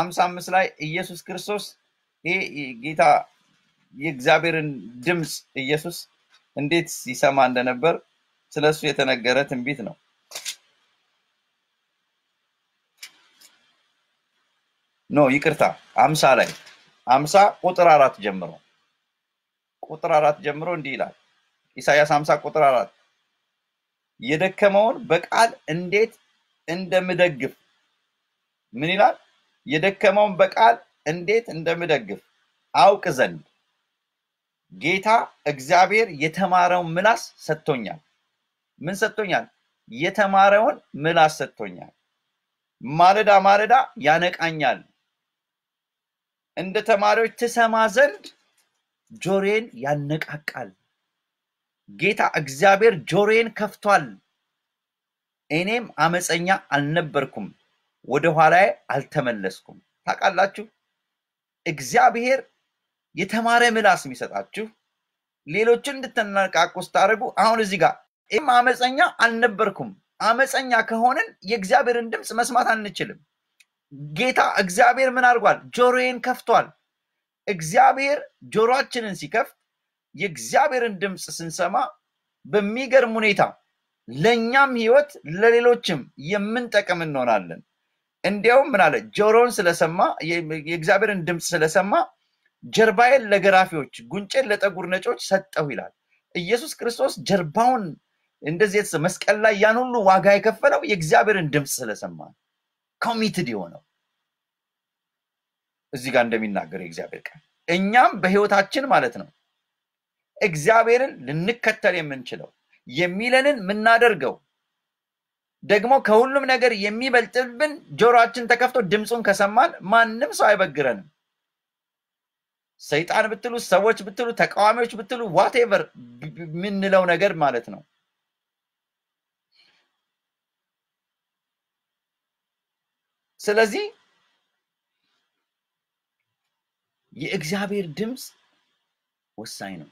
አምሳ አምስት ላይ ኢየሱስ ክርስቶስ ይሄ ጌታ የእግዚአብሔርን ድምፅ ኢየሱስ እንዴት ይሰማ እንደነበር ስለሱ የተነገረ ትንቢት ነው። ኖ ይቅርታ፣ አምሳ ላይ አምሳ ቁጥር አራት ጀምሮ ቁጥር አራት ጀምሮ እንዲህ ይላል ኢሳያስ አምሳ ቁጥር አራት የደከመውን በቃል እንዴት እንደምደግፍ ምን ይላል? የደከመውን በቃል እንዴት እንደምደግፍ አውቅ ዘንድ ጌታ እግዚአብሔር የተማረውን ምላስ ሰጥቶኛል። ምን ሰጥቶኛል? የተማረውን ምላስ ሰጥቶኛል። ማለዳ ማለዳ ያነቃኛል እንደ ተማሪዎች ትሰማ ዘንድ ጆሬን ያነቃቃል። ጌታ እግዚአብሔር ጆሬን ከፍቷል። እኔም አመፀኛ አልነበርኩም፣ ወደ ኋላዬ አልተመለስኩም። ታውቃላችሁ እግዚአብሔር የተማረ ምላስ የሚሰጣችሁ ሌሎችን እንድትነቃቁ ስታደርጉ፣ አሁን እዚህ ጋር ይህም አመፀኛ አልነበርኩም። አመፀኛ ከሆንን የእግዚአብሔርን ድምፅ መስማት አንችልም። ጌታ እግዚአብሔር ምን አድርጓል? ጆሮዬን ከፍቷል። እግዚአብሔር ጆሮአችንን ሲከፍት የእግዚአብሔርን ድምፅ ስንሰማ በሚገርም ሁኔታ ለእኛም ህይወት ለሌሎችም የምንጠቅም እንሆናለን። እንዲያውም ምን አለ? ጆሮን ስለሰማ የእግዚአብሔርን ድምፅ ስለሰማ ጀርባዬን ለገራፊዎች፣ ጉንጬን ለጠጉር ነጮች ሰጠው ይላል። ኢየሱስ ክርስቶስ ጀርባውን እንደዚህ መስቀል ላይ ያን ሁሉ ዋጋ የከፈለው የእግዚአብሔርን ድምፅ ስለሰማ ኮሚትድ የሆነው እዚህ ጋር እንደሚናገር የእግዚአብሔር ቃል እኛም በህይወታችን ማለት ነው እግዚአብሔርን ልንከተል የምንችለው የሚለንን የምናደርገው ደግሞ ከሁሉም ነገር የሚበልጥብን ጆሮችን ተከፍቶ ድምፁን ከሰማን ማንም ሰው አይበግረንም ሰይጣን ብትሉ ሰዎች ብትሉ ተቃዋሚዎች ብትሉ ዋቴቨር የምንለው ነገር ማለት ነው ስለዚህ የእግዚአብሔር ድምፅ ወሳኝ ነው።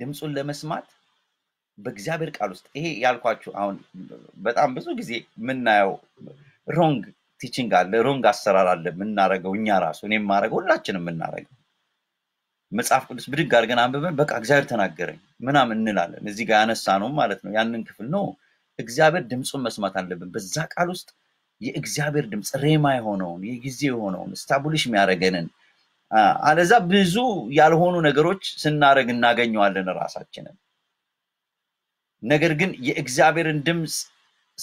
ድምፁን ለመስማት በእግዚአብሔር ቃል ውስጥ ይሄ ያልኳችሁ አሁን በጣም ብዙ ጊዜ የምናየው ሮንግ ቲችንግ አለ፣ ሮንግ አሰራር አለ። የምናረገው እኛ ራሱ እኔ የማረገው ሁላችን የምናረገው መጽሐፍ ቅዱስ ብድግ አድርገን አንብበን በቃ እግዚአብሔር ተናገረኝ ምናምን እንላለን። እዚህ ጋር ያነሳ ነው ማለት ነው። ያንን ክፍል ነው እግዚአብሔር ድምፁን መስማት አለብን። በዛ ቃል ውስጥ የእግዚአብሔር ድምፅ ሬማ የሆነውን የጊዜ የሆነውን ስታብሊሽ የሚያደረገንን አለዛ ብዙ ያልሆኑ ነገሮች ስናደረግ እናገኘዋለን ራሳችንን። ነገር ግን የእግዚአብሔርን ድምፅ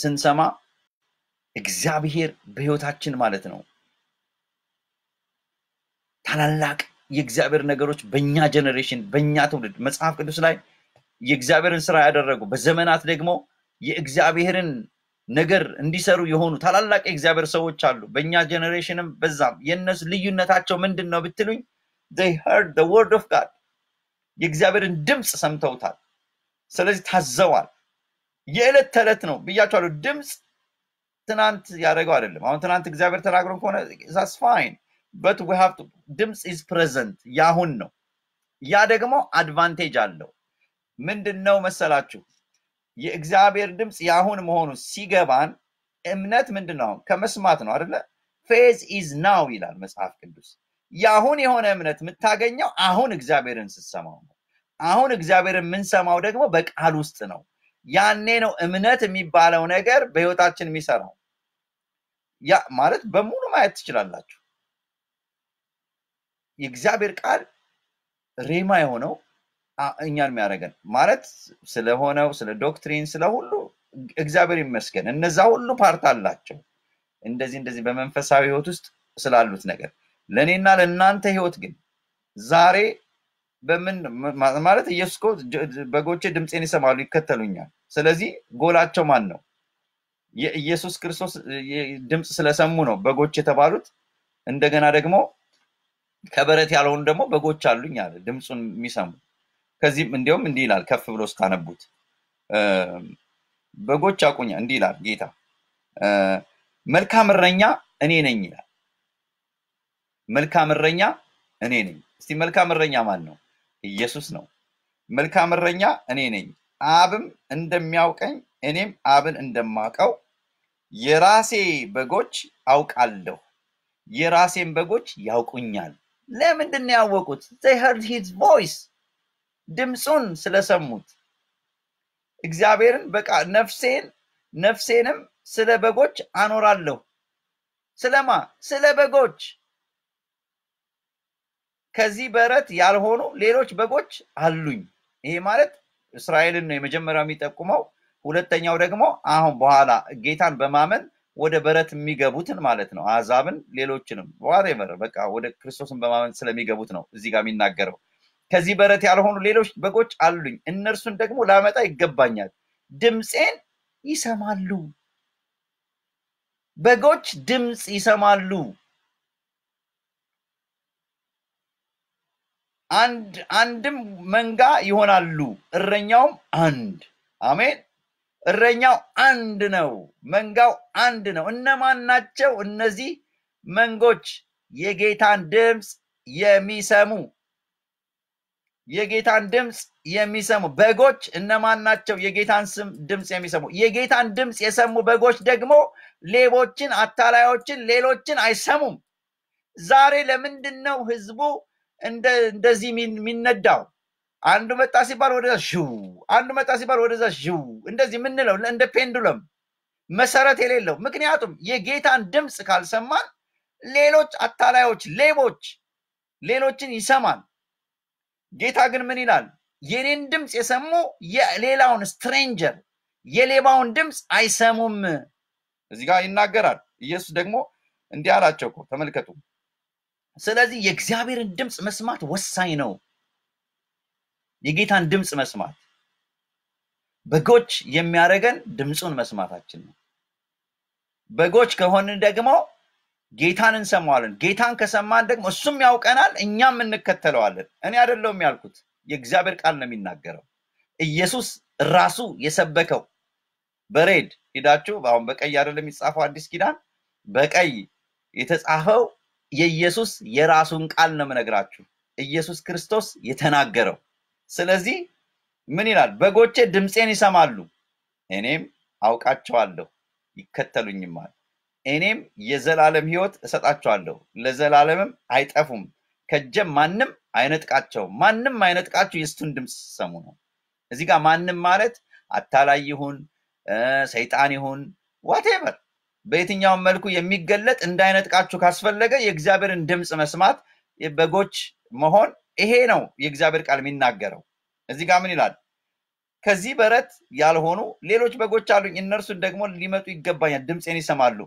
ስንሰማ እግዚአብሔር በህይወታችን ማለት ነው ታላላቅ የእግዚአብሔር ነገሮች በእኛ ጀኔሬሽን በእኛ ትውልድ መጽሐፍ ቅዱስ ላይ የእግዚአብሔርን ስራ ያደረጉ በዘመናት ደግሞ የእግዚአብሔርን ነገር እንዲሰሩ የሆኑ ታላላቅ የእግዚአብሔር ሰዎች አሉ። በእኛ ጀኔሬሽንም በዛም የእነሱ ልዩነታቸው ምንድን ነው ብትሉኝ ርድ ወርድ ኦፍ ጋድ የእግዚአብሔርን ድምፅ ሰምተውታል። ስለዚህ ታዘዋል። የዕለት ተዕለት ነው ብያቸዋለሁ። ድምፅ ትናንት ያደረገው አይደለም። አሁን ትናንት እግዚአብሔር ተናግሮ ከሆነ ዛስ ፋይን በት ድምፅ ኢዝ ፕሬዘንት ያሁን ነው። ያ ደግሞ አድቫንቴጅ አለው። ምንድን ነው መሰላችሁ? የእግዚአብሔር ድምፅ የአሁን መሆኑ ሲገባን እምነት ምንድን ነው? ከመስማት ነው አደለ? ፌዝ ኢዝ ናው ይላል መጽሐፍ ቅዱስ። የአሁን የሆነ እምነት የምታገኘው አሁን እግዚአብሔርን ስትሰማው ነው። አሁን እግዚአብሔርን የምንሰማው ደግሞ በቃል ውስጥ ነው። ያኔ ነው እምነት የሚባለው ነገር በህይወታችን የሚሰራው። ያ ማለት በሙሉ ማየት ትችላላችሁ። የእግዚአብሔር ቃል ሬማ የሆነው እኛን የሚያደርገን ማለት ስለሆነው ስለ ዶክትሪን ስለሁሉ እግዚአብሔር ይመስገን እነዛ ሁሉ ፓርት አላቸው። እንደዚህ እንደዚህ በመንፈሳዊ ህይወት ውስጥ ስላሉት ነገር ለእኔና ለእናንተ ህይወት ግን ዛሬ በምን ማለት ኢየሱስ በጎቼ ድምፄን ይሰማሉ ይከተሉኛል። ስለዚህ ጎላቸው ማን ነው? የኢየሱስ ክርስቶስ ድምፅ ስለሰሙ ነው በጎች የተባሉት። እንደገና ደግሞ ከበረት ያለውን ደግሞ በጎች አሉኝ አለ ድምፁን የሚሰሙ ከዚህም እንዲሁም እንዲህ ይላል ከፍ ብሎ እስካነቡት በጎች አቁኛ እንዲህ ይላል ጌታ መልካም እረኛ እኔ ነኝ ይላል። መልካም እረኛ እኔ ነኝ። እስቲ መልካም እረኛ ማን ነው? ኢየሱስ ነው። መልካም እረኛ እኔ ነኝ፣ አብም እንደሚያውቀኝ እኔም አብን እንደማውቀው የራሴ በጎች አውቃለሁ፣ የራሴን በጎች ያውቁኛል። ለምንድን ያወቁት? ዘይ ሄርድ ሂዝ ቮይስ ድምፁን ስለሰሙት እግዚአብሔርን በቃ ነፍሴን ነፍሴንም ስለ በጎች አኖራለሁ። ስለማ ስለ በጎች ከዚህ በረት ያልሆኑ ሌሎች በጎች አሉኝ። ይሄ ማለት እስራኤልን ነው የመጀመሪያው የሚጠቁመው። ሁለተኛው ደግሞ አሁን በኋላ ጌታን በማመን ወደ በረት የሚገቡትን ማለት ነው። አሕዛብን፣ ሌሎችንም ዋቴቨር በቃ ወደ ክርስቶስን በማመን ስለሚገቡት ነው እዚህ ጋር የሚናገረው። ከዚህ በረት ያልሆኑ ሌሎች በጎች አሉኝ፣ እነርሱን ደግሞ ላመጣ ይገባኛል፣ ድምፄን ይሰማሉ። በጎች ድምፅ ይሰማሉ። አንድ አንድም መንጋ ይሆናሉ፣ እረኛውም አንድ። አሜን። እረኛው አንድ ነው፣ መንጋው አንድ ነው። እነማን ናቸው እነዚህ መንጎች? የጌታን ድምፅ የሚሰሙ የጌታን ድምፅ የሚሰሙ በጎች እነማን ናቸው? የጌታን ስም ድምፅ የሚሰሙ የጌታን ድምፅ የሰሙ በጎች ደግሞ ሌቦችን፣ አታላዮችን፣ ሌሎችን አይሰሙም። ዛሬ ለምንድን ነው ህዝቡ እንደዚህ የሚነዳው? አንዱ መጣ ሲባል ወደዛ ሽው፣ አንዱ መጣ ሲባል ወደዛ ሽው፣ እንደዚህ የምንለው እንደ ፔንዱለም መሰረት የሌለው ምክንያቱም የጌታን ድምፅ ካልሰማን ሌሎች አታላዮች፣ ሌቦች፣ ሌሎችን ይሰማል ጌታ ግን ምን ይላል? የኔን ድምፅ የሰሙ የሌላውን ስትሬንጀር የሌባውን ድምፅ አይሰሙም። እዚህ ጋር ይናገራል። ኢየሱስ ደግሞ እንዲህ አላቸው እኮ ተመልከቱ። ስለዚህ የእግዚአብሔርን ድምፅ መስማት ወሳኝ ነው። የጌታን ድምፅ መስማት በጎች የሚያደርገን ድምፁን መስማታችን ነው። በጎች ከሆንን ደግሞ ጌታን እንሰማዋለን። ጌታን ከሰማን ደግሞ እሱም ያውቀናል፣ እኛም እንከተለዋለን። እኔ አደለውም ያልኩት፣ የእግዚአብሔር ቃል ነው የሚናገረው። ኢየሱስ ራሱ የሰበከው በሬድ ሂዳችሁ አሁን በቀይ አይደለም የሚጻፈው አዲስ ኪዳን በቀይ የተጻፈው የኢየሱስ የራሱን ቃል ነው ምነግራችሁ ኢየሱስ ክርስቶስ የተናገረው። ስለዚህ ምን ይላል? በጎቼ ድምፄን ይሰማሉ፣ እኔም አውቃቸዋለሁ፣ ይከተሉኝማል። እኔም የዘላለም ህይወት እሰጣቸዋለሁ፣ ለዘላለምም አይጠፉም፣ ከጀም ማንም አይነጥቃቸው ማንም አይነጥቃቸው የስቱን ድምፅ ሲሰሙ ነው። እዚህ ጋር ማንም ማለት አታላይ ይሁን ሰይጣን ይሁን ዋቴቨር በየትኛውም መልኩ የሚገለጥ እንዳይነጥቃችሁ ካስፈለገ የእግዚአብሔርን ድምፅ መስማት በጎች መሆን ይሄ ነው የእግዚአብሔር ቃል የሚናገረው። እዚህ ጋር ምን ይላል? ከዚህ በረት ያልሆኑ ሌሎች በጎች አሉኝ፣ እነርሱን ደግሞ ሊመጡ ይገባኛል፣ ድምፄን ይሰማሉ፣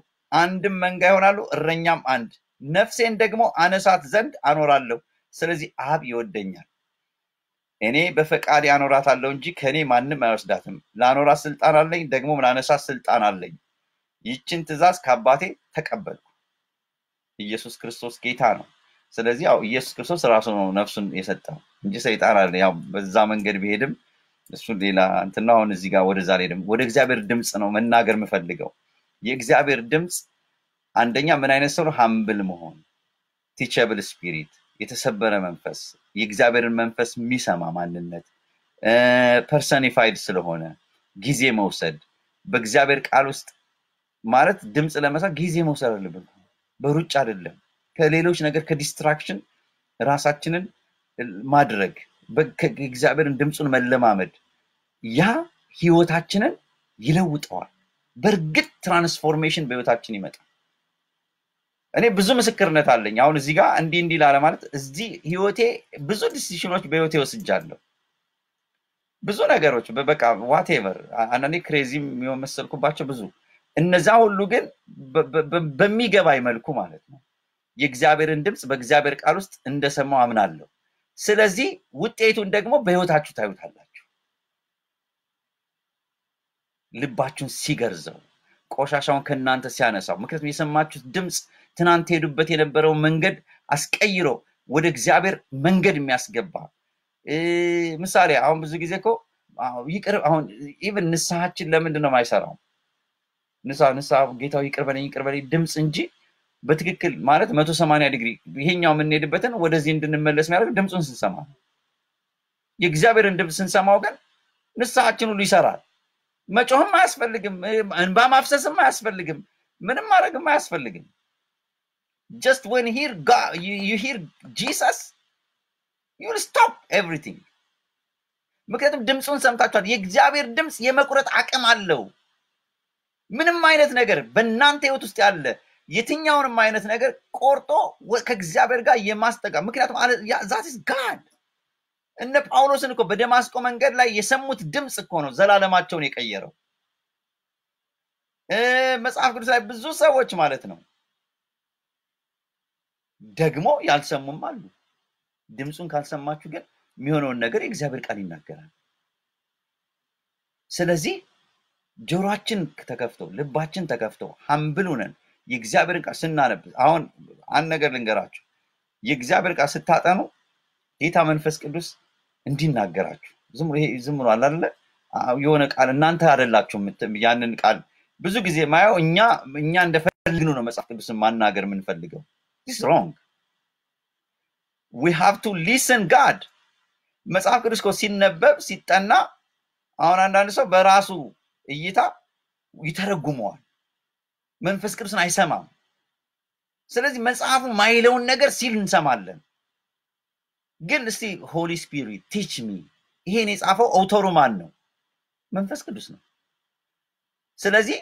አንድም መንጋ ይሆናሉ፣ እረኛም አንድ። ነፍሴን ደግሞ አነሳት ዘንድ አኖራለሁ፣ ስለዚህ አብ ይወደኛል። እኔ በፈቃድ አኖራታለሁ እንጂ ከእኔ ማንም አይወስዳትም። ለአኖራት ስልጣን አለኝ፣ ደግሞ ላነሳት ስልጣን አለኝ። ይችን ትእዛዝ ከአባቴ ተቀበልኩ። ኢየሱስ ክርስቶስ ጌታ ነው። ስለዚህ ያው ኢየሱስ ክርስቶስ ራሱ ነው ነፍሱን የሰጠው እንጂ ሰይጣን አለ። ያው በዛ መንገድ ቢሄድም እሱ ሌላ እንትና አሁን እዚህ ጋር ወደዛ ሄድም ወደ እግዚአብሔር ድምፅ ነው መናገር የምፈልገው። የእግዚአብሔር ድምፅ አንደኛ ምን አይነት ሰው ነው? ሀምብል መሆን፣ ቲቸብል ስፒሪት፣ የተሰበረ መንፈስ፣ የእግዚአብሔርን መንፈስ የሚሰማ ማንነት፣ ፐርሰኒፋይድ ስለሆነ ጊዜ መውሰድ በእግዚአብሔር ቃል ውስጥ ማለት ድምፅ ለመሳ ጊዜ መውሰድ አለብን። በሩጭ አይደለም፣ ከሌሎች ነገር ከዲስትራክሽን ራሳችንን ማድረግ እግዚአብሔርን ድምፁን መለማመድ ያ ህይወታችንን ይለውጠዋል። በእርግጥ ትራንስፎርሜሽን በህይወታችን ይመጣል። እኔ ብዙ ምስክርነት አለኝ። አሁን እዚህ ጋር እንዲ እንዲ ላለ ማለት እዚህ ህይወቴ ብዙ ዲሲሽኖች በህይወቴ ወስጃለሁ። ብዙ ነገሮች በቃ ዋቴቨር አንዳንዴ ክሬዚ የመሰልኩባቸው ብዙ እነዛ ሁሉ ግን በሚገባኝ መልኩ ማለት ነው የእግዚአብሔርን ድምፅ በእግዚአብሔር ቃል ውስጥ እንደሰማው አምናለሁ። ስለዚህ ውጤቱን ደግሞ በህይወታችሁ ታዩታለ ልባችሁን ሲገርዘው ቆሻሻውን ከእናንተ ሲያነሳው ምክንያቱም የሰማችሁት ድምፅ ትናንት ሄዱበት የነበረው መንገድ አስቀይሮ ወደ እግዚአብሔር መንገድ የሚያስገባ ምሳሌ አሁን ብዙ ጊዜ እኮ ይቅር አሁን ኢቨን ንስሐችን ለምንድን ነው የማይሰራው? ንስሐ ንስሐ ጌታው ይቅር በለኝ ይቅር በለኝ ድምፅ እንጂ በትክክል ማለት መቶ ሰማንያ ዲግሪ ይሄኛው የምንሄድበትን ወደዚህ እንድንመለስ የሚያደርግ ድምፁን ስንሰማ የእግዚአብሔርን ድምፅ ስንሰማው ግን ንስሐችን ሁሉ ይሰራል። መጮህም አያስፈልግም፣ እንባ ማፍሰስም አያስፈልግም፣ ምንም ማድረግም አያስፈልግም። ጀስት ወን ዩ ሂር ጂሰስ ዩል ስቶፕ ኤቭሪቲንግ። ምክንያቱም ድምፁን ሰምታችኋል። የእግዚአብሔር ድምፅ የመቁረጥ አቅም አለው። ምንም አይነት ነገር በእናንተ ህይወት ውስጥ ያለ የትኛውንም አይነት ነገር ቆርጦ ከእግዚአብሔር ጋር የማስጠጋ ምክንያቱም ዛት ኢዝ ጋድ እነ ጳውሎስን እኮ በደማስቆ መንገድ ላይ የሰሙት ድምፅ እኮ ነው ዘላለማቸውን የቀየረው። መጽሐፍ ቅዱስ ላይ ብዙ ሰዎች ማለት ነው ደግሞ ያልሰሙም አሉ። ድምፁን ካልሰማችሁ ግን የሚሆነውን ነገር የእግዚአብሔር ቃል ይናገራል። ስለዚህ ጆሮችን ተከፍተው ልባችን ተከፍተው ሀምብል ሆነን የእግዚአብሔርን ቃል ስናነብ አሁን አንድ ነገር ልንገራችሁ። የእግዚአብሔር ቃል ስታጠኑ ጌታ መንፈስ ቅዱስ እንዲናገራችሁ ዝም ይሄ ዝም ብሎ አላለ የሆነ ቃል እናንተ አደላችሁ ያንን ቃል ብዙ ጊዜ ማየው እኛ እኛ እንደፈልግን ነው መጽሐፍ ቅዱስን ማናገር የምንፈልገው ስ ሮንግ ዊ ሃቭ ቱ ሊስን ጋድ መጽሐፍ ቅዱስ ሲነበብ ሲጠና አሁን አንዳንድ ሰው በራሱ እይታ ይተረጉመዋል መንፈስ ቅዱስን አይሰማም ስለዚህ መጽሐፉ ማይለውን ነገር ሲል እንሰማለን ግን እስቲ ሆሊ ስፒሪት ቲች ሚ ይሄን የጻፈው ኦውተሩ ማን ነው? መንፈስ ቅዱስ ነው። ስለዚህ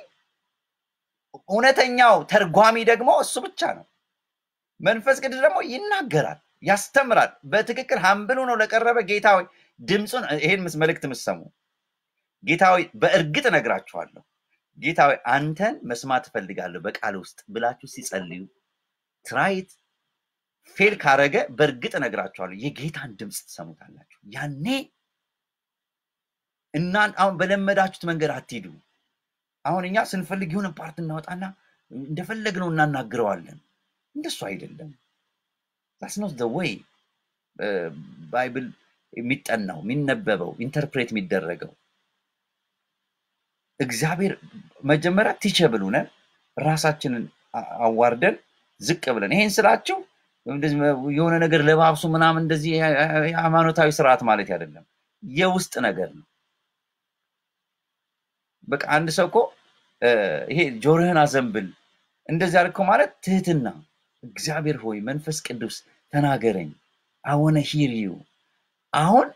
እውነተኛው ተርጓሚ ደግሞ እሱ ብቻ ነው። መንፈስ ቅዱስ ደግሞ ይናገራል፣ ያስተምራል። በትክክል ሀምብል ሆኖ ለቀረበ ጌታ ሆይ ድምፁን ይሄን መልእክት የምትሰሙ ጌታ ሆይ በእርግጥ እነግራችኋለሁ፣ ጌታ ሆይ አንተን መስማት እፈልጋለሁ በቃል ውስጥ ብላችሁ ሲጸልዩ ትራይት ፌል ካረገ በእርግጥ እነግራችኋለሁ የጌታን ድምፅ ትሰሙታላችሁ። ያኔ እና አሁን በለመዳችሁት መንገድ አትሂዱ። አሁን እኛ ስንፈልግ ይሁን ፓርት እናወጣና እንደፈለግነው እናናግረዋለን። እንደሱ አይደለም። ዛስ ወይ ባይብል የሚጠናው የሚነበበው ኢንተርፕሬት የሚደረገው እግዚአብሔር መጀመሪያ ቲቸብል ነን ራሳችንን አዋርደን ዝቅ ብለን ይሄን ስላችሁ የሆነ ነገር ለባብሱ ምናምን እንደዚህ ሃይማኖታዊ ስርዓት ማለት አይደለም። የውስጥ ነገር ነው። በቃ አንድ ሰው እኮ ይሄ ጆሮህን አዘንብል እንደዚህ አልከው ማለት ትህትና፣ እግዚአብሔር ሆይ መንፈስ ቅዱስ ተናገረኝ፣ አወነ ሂር ዩ አሁን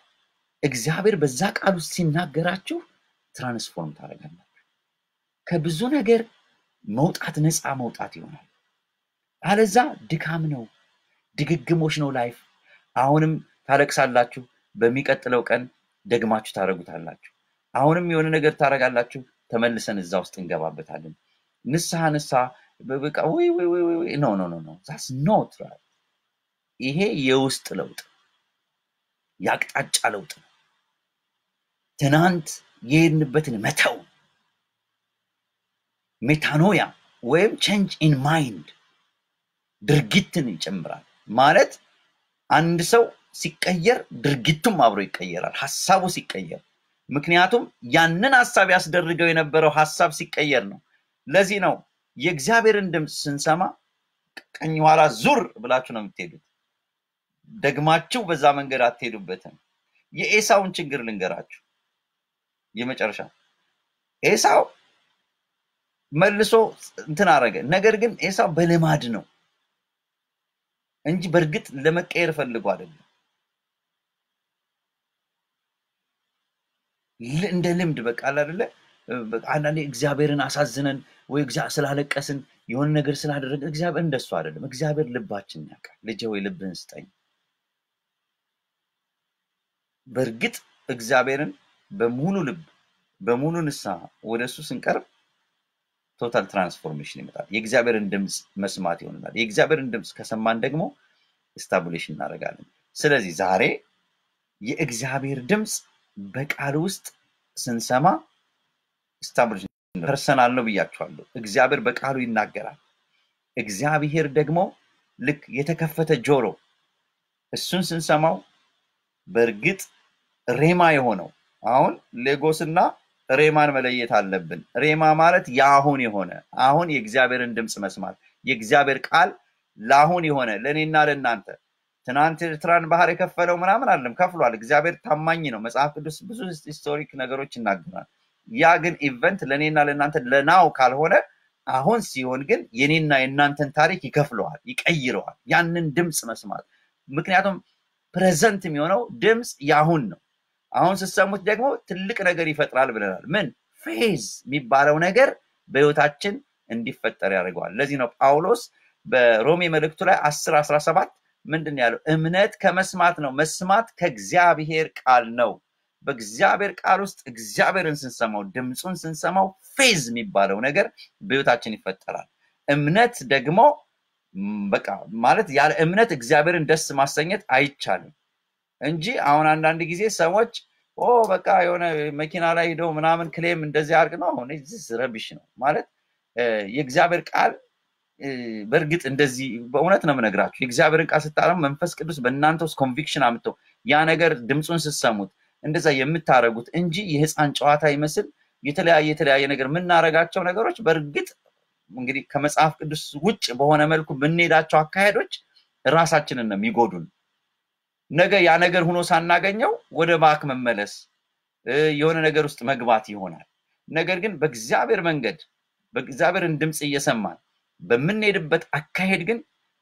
እግዚአብሔር በዛ ቃል ውስጥ ሲናገራችሁ ትራንስፎርም ታደርጋላችሁ። ከብዙ ነገር መውጣት ነፃ መውጣት ይሆናል። አለዛ ድካም ነው፣ ድግግሞች ነው ላይፍ። አሁንም ታለቅሳላችሁ፣ በሚቀጥለው ቀን ደግማችሁ ታደረጉታላችሁ። አሁንም የሆነ ነገር ታደረጋላችሁ፣ ተመልሰን እዛ ውስጥ እንገባበታለን። ንስሐ ንስሐ በቃ ወይ ኖ ዛስ ኖት ይሄ የውስጥ ለውጥ የአቅጣጫ ለውጥ ነው። ትናንት የሄድንበትን መተው ሜታኖያ ወይም ቼንጅ ኢን ማይንድ ድርጊትን ይጨምራል። ማለት አንድ ሰው ሲቀየር ድርጊቱም አብሮ ይቀየራል፣ ሀሳቡ ሲቀየር። ምክንያቱም ያንን ሀሳብ ያስደርገው የነበረው ሀሳብ ሲቀየር ነው። ለዚህ ነው የእግዚአብሔርን ድምፅ ስንሰማ ቀኝ ኋላ ዙር ብላችሁ ነው የምትሄዱት። ደግማችሁ በዛ መንገድ አትሄዱበትም። የኤሳውን ችግር ልንገራችሁ። የመጨረሻ ኤሳው መልሶ እንትን አረገ። ነገር ግን ኤሳው በልማድ ነው እንጂ በእርግጥ ለመቀየር ፈልጎ አይደለም። እንደ ልምድ በቃ አይደለ አንዳንዴ እግዚአብሔርን አሳዝነን ወይ ስላለቀስን የሆነ ነገር ስላደረገ እግዚአብሔር እንደሱ አይደለም። እግዚአብሔር ልባችን ያውቃል። ልጄ ወይ ልብን ስጠኝ። በእርግጥ እግዚአብሔርን በሙሉ ልብ በሙሉ ንስሐ ወደ እሱ ስንቀርብ ቶታል ትራንስፎርሜሽን ይመጣል። የእግዚአብሔርን ድምፅ መስማት ይሆንናል። የእግዚአብሔርን ድምፅ ከሰማን ደግሞ ስታቡሌሽን እናደርጋለን። ስለዚህ ዛሬ የእግዚአብሔር ድምፅ በቃል ውስጥ ስንሰማ ስታብሊሽ ፐርሰናል ነው ብያችኋለሁ። እግዚአብሔር በቃሉ ይናገራል። እግዚአብሔር ደግሞ ልክ የተከፈተ ጆሮ እሱን ስንሰማው በእርግጥ ሬማ የሆነው አሁን ሌጎስና ሬማን መለየት አለብን። ሬማ ማለት የአሁን የሆነ አሁን የእግዚአብሔርን ድምፅ መስማት የእግዚአብሔር ቃል ለአሁን የሆነ ለእኔና ለእናንተ ትናንት ኤርትራን ባህር የከፈለው ምናምን አለም ከፍሏል። እግዚአብሔር ታማኝ ነው። መጽሐፍ ቅዱስ ብዙ ሂስቶሪክ ነገሮች ይናገራል። ያ ግን ኢቨንት ለእኔና ለእናንተ ለናው ካልሆነ አሁን ሲሆን ግን የኔና የእናንተን ታሪክ ይከፍለዋል፣ ይቀይረዋል። ያንን ድምፅ መስማት ምክንያቱም ፕሬዘንት የሚሆነው ድምፅ የአሁን ነው። አሁን ስትሰሙት ደግሞ ትልቅ ነገር ይፈጥራል ብለናል። ምን ፌዝ የሚባለው ነገር በህይወታችን እንዲፈጠር ያደርገዋል። ለዚህ ነው ጳውሎስ በሮሜ መልእክቱ ላይ 10 17 ሰባት ምንድን ያለው እምነት ከመስማት ነው፣ መስማት ከእግዚአብሔር ቃል ነው። በእግዚአብሔር ቃል ውስጥ እግዚአብሔርን ስንሰማው ድምፁን ስንሰማው ፌዝ የሚባለው ነገር በህይወታችን ይፈጠራል። እምነት ደግሞ በቃ ማለት ያለ እምነት እግዚአብሔርን ደስ ማሰኘት አይቻልም። እንጂ አሁን አንዳንድ ጊዜ ሰዎች በቃ የሆነ መኪና ላይ ሄደው ምናምን ክሌም እንደዚህ አርግ ነው አሁን ረብሽ ነው ማለት የእግዚአብሔር ቃል በእርግጥ እንደዚህ በእውነት ነው ምነግራችሁ የእግዚአብሔርን ቃል ስታረሙ መንፈስ ቅዱስ በእናንተ ውስጥ ኮንቪክሽን አምተው ያ ነገር ድምፁን ስሰሙት እንደዛ የምታደረጉት እንጂ የህፃን ጨዋታ ይመስል የተለያየ የተለያየ ነገር የምናረጋቸው ነገሮች በእርግጥ እንግዲህ ከመጽሐፍ ቅዱስ ውጭ በሆነ መልኩ ብንሄዳቸው አካሄዶች ራሳችንን ነው የሚጎዱን ነገ ያ ነገር ሆኖ ሳናገኘው ወደ ባክ መመለስ የሆነ ነገር ውስጥ መግባት ይሆናል። ነገር ግን በእግዚአብሔር መንገድ በእግዚአብሔርን ድምፅ እየሰማን በምንሄድበት አካሄድ ግን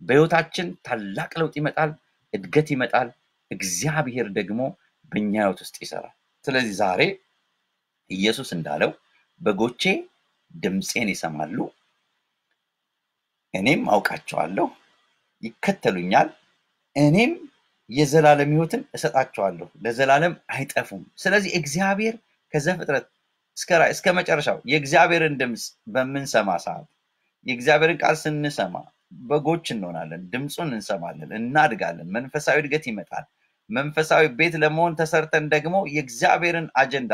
በህይወታችን ታላቅ ለውጥ ይመጣል፣ እድገት ይመጣል። እግዚአብሔር ደግሞ በእኛ ህይወት ውስጥ ይሰራል። ስለዚህ ዛሬ ኢየሱስ እንዳለው በጎቼ ድምፄን ይሰማሉ፣ እኔም አውቃቸዋለሁ፣ ይከተሉኛል፣ እኔም የዘላለም ህይወትን እሰጣቸዋለሁ፣ ለዘላለም አይጠፉም። ስለዚህ እግዚአብሔር ከዘፍጥረት እስከ መጨረሻው የእግዚአብሔርን ድምፅ በምንሰማ ሰዓት የእግዚአብሔርን ቃል ስንሰማ በጎች እንሆናለን፣ ድምፁን እንሰማለን፣ እናድጋለን። መንፈሳዊ እድገት ይመጣል። መንፈሳዊ ቤት ለመሆን ተሰርተን ደግሞ የእግዚአብሔርን አጀንዳ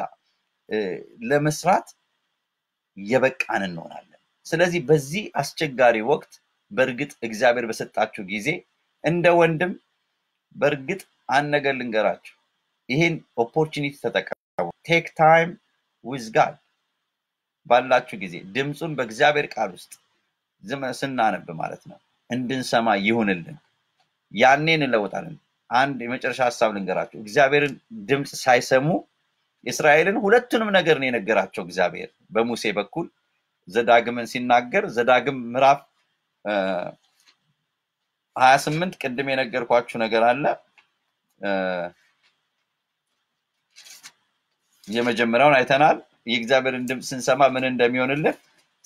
ለመስራት የበቃን እንሆናለን። ስለዚህ በዚህ አስቸጋሪ ወቅት በእርግጥ እግዚአብሔር በሰጣችሁ ጊዜ እንደ ወንድም በእርግጥ አንድ ነገር ልንገራችሁ፣ ይህን ኦፖርቹኒቲ ተጠቀሙ። ቴክ ታይም ዊዝ ጋድ ባላችሁ ጊዜ ድምፁን በእግዚአብሔር ቃል ውስጥ ስናነብ ማለት ነው እንድንሰማ ይሁንልን። ያኔ እንለወጣለን። አንድ የመጨረሻ ሀሳብ ልንገራችሁ። እግዚአብሔርን ድምፅ ሳይሰሙ እስራኤልን ሁለቱንም ነገር ነው የነገራቸው እግዚአብሔር በሙሴ በኩል ዘዳግምን ሲናገር ዘዳግም ምዕራፍ ሀያ ስምንት ቅድም የነገርኳችሁ ነገር አለ። የመጀመሪያውን አይተናል። የእግዚአብሔርን ድምፅ ስንሰማ ምን እንደሚሆንልን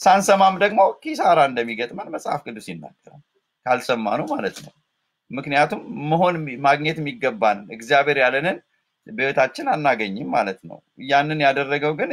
ሳንሰማም ደግሞ ኪሳራ እንደሚገጥመን መጽሐፍ ቅዱስ ይናገራል። ካልሰማ ነው ማለት ነው። ምክንያቱም መሆን ማግኘት የሚገባን እግዚአብሔር ያለንን በህይወታችን አናገኝም ማለት ነው። ያንን ያደረገው ግን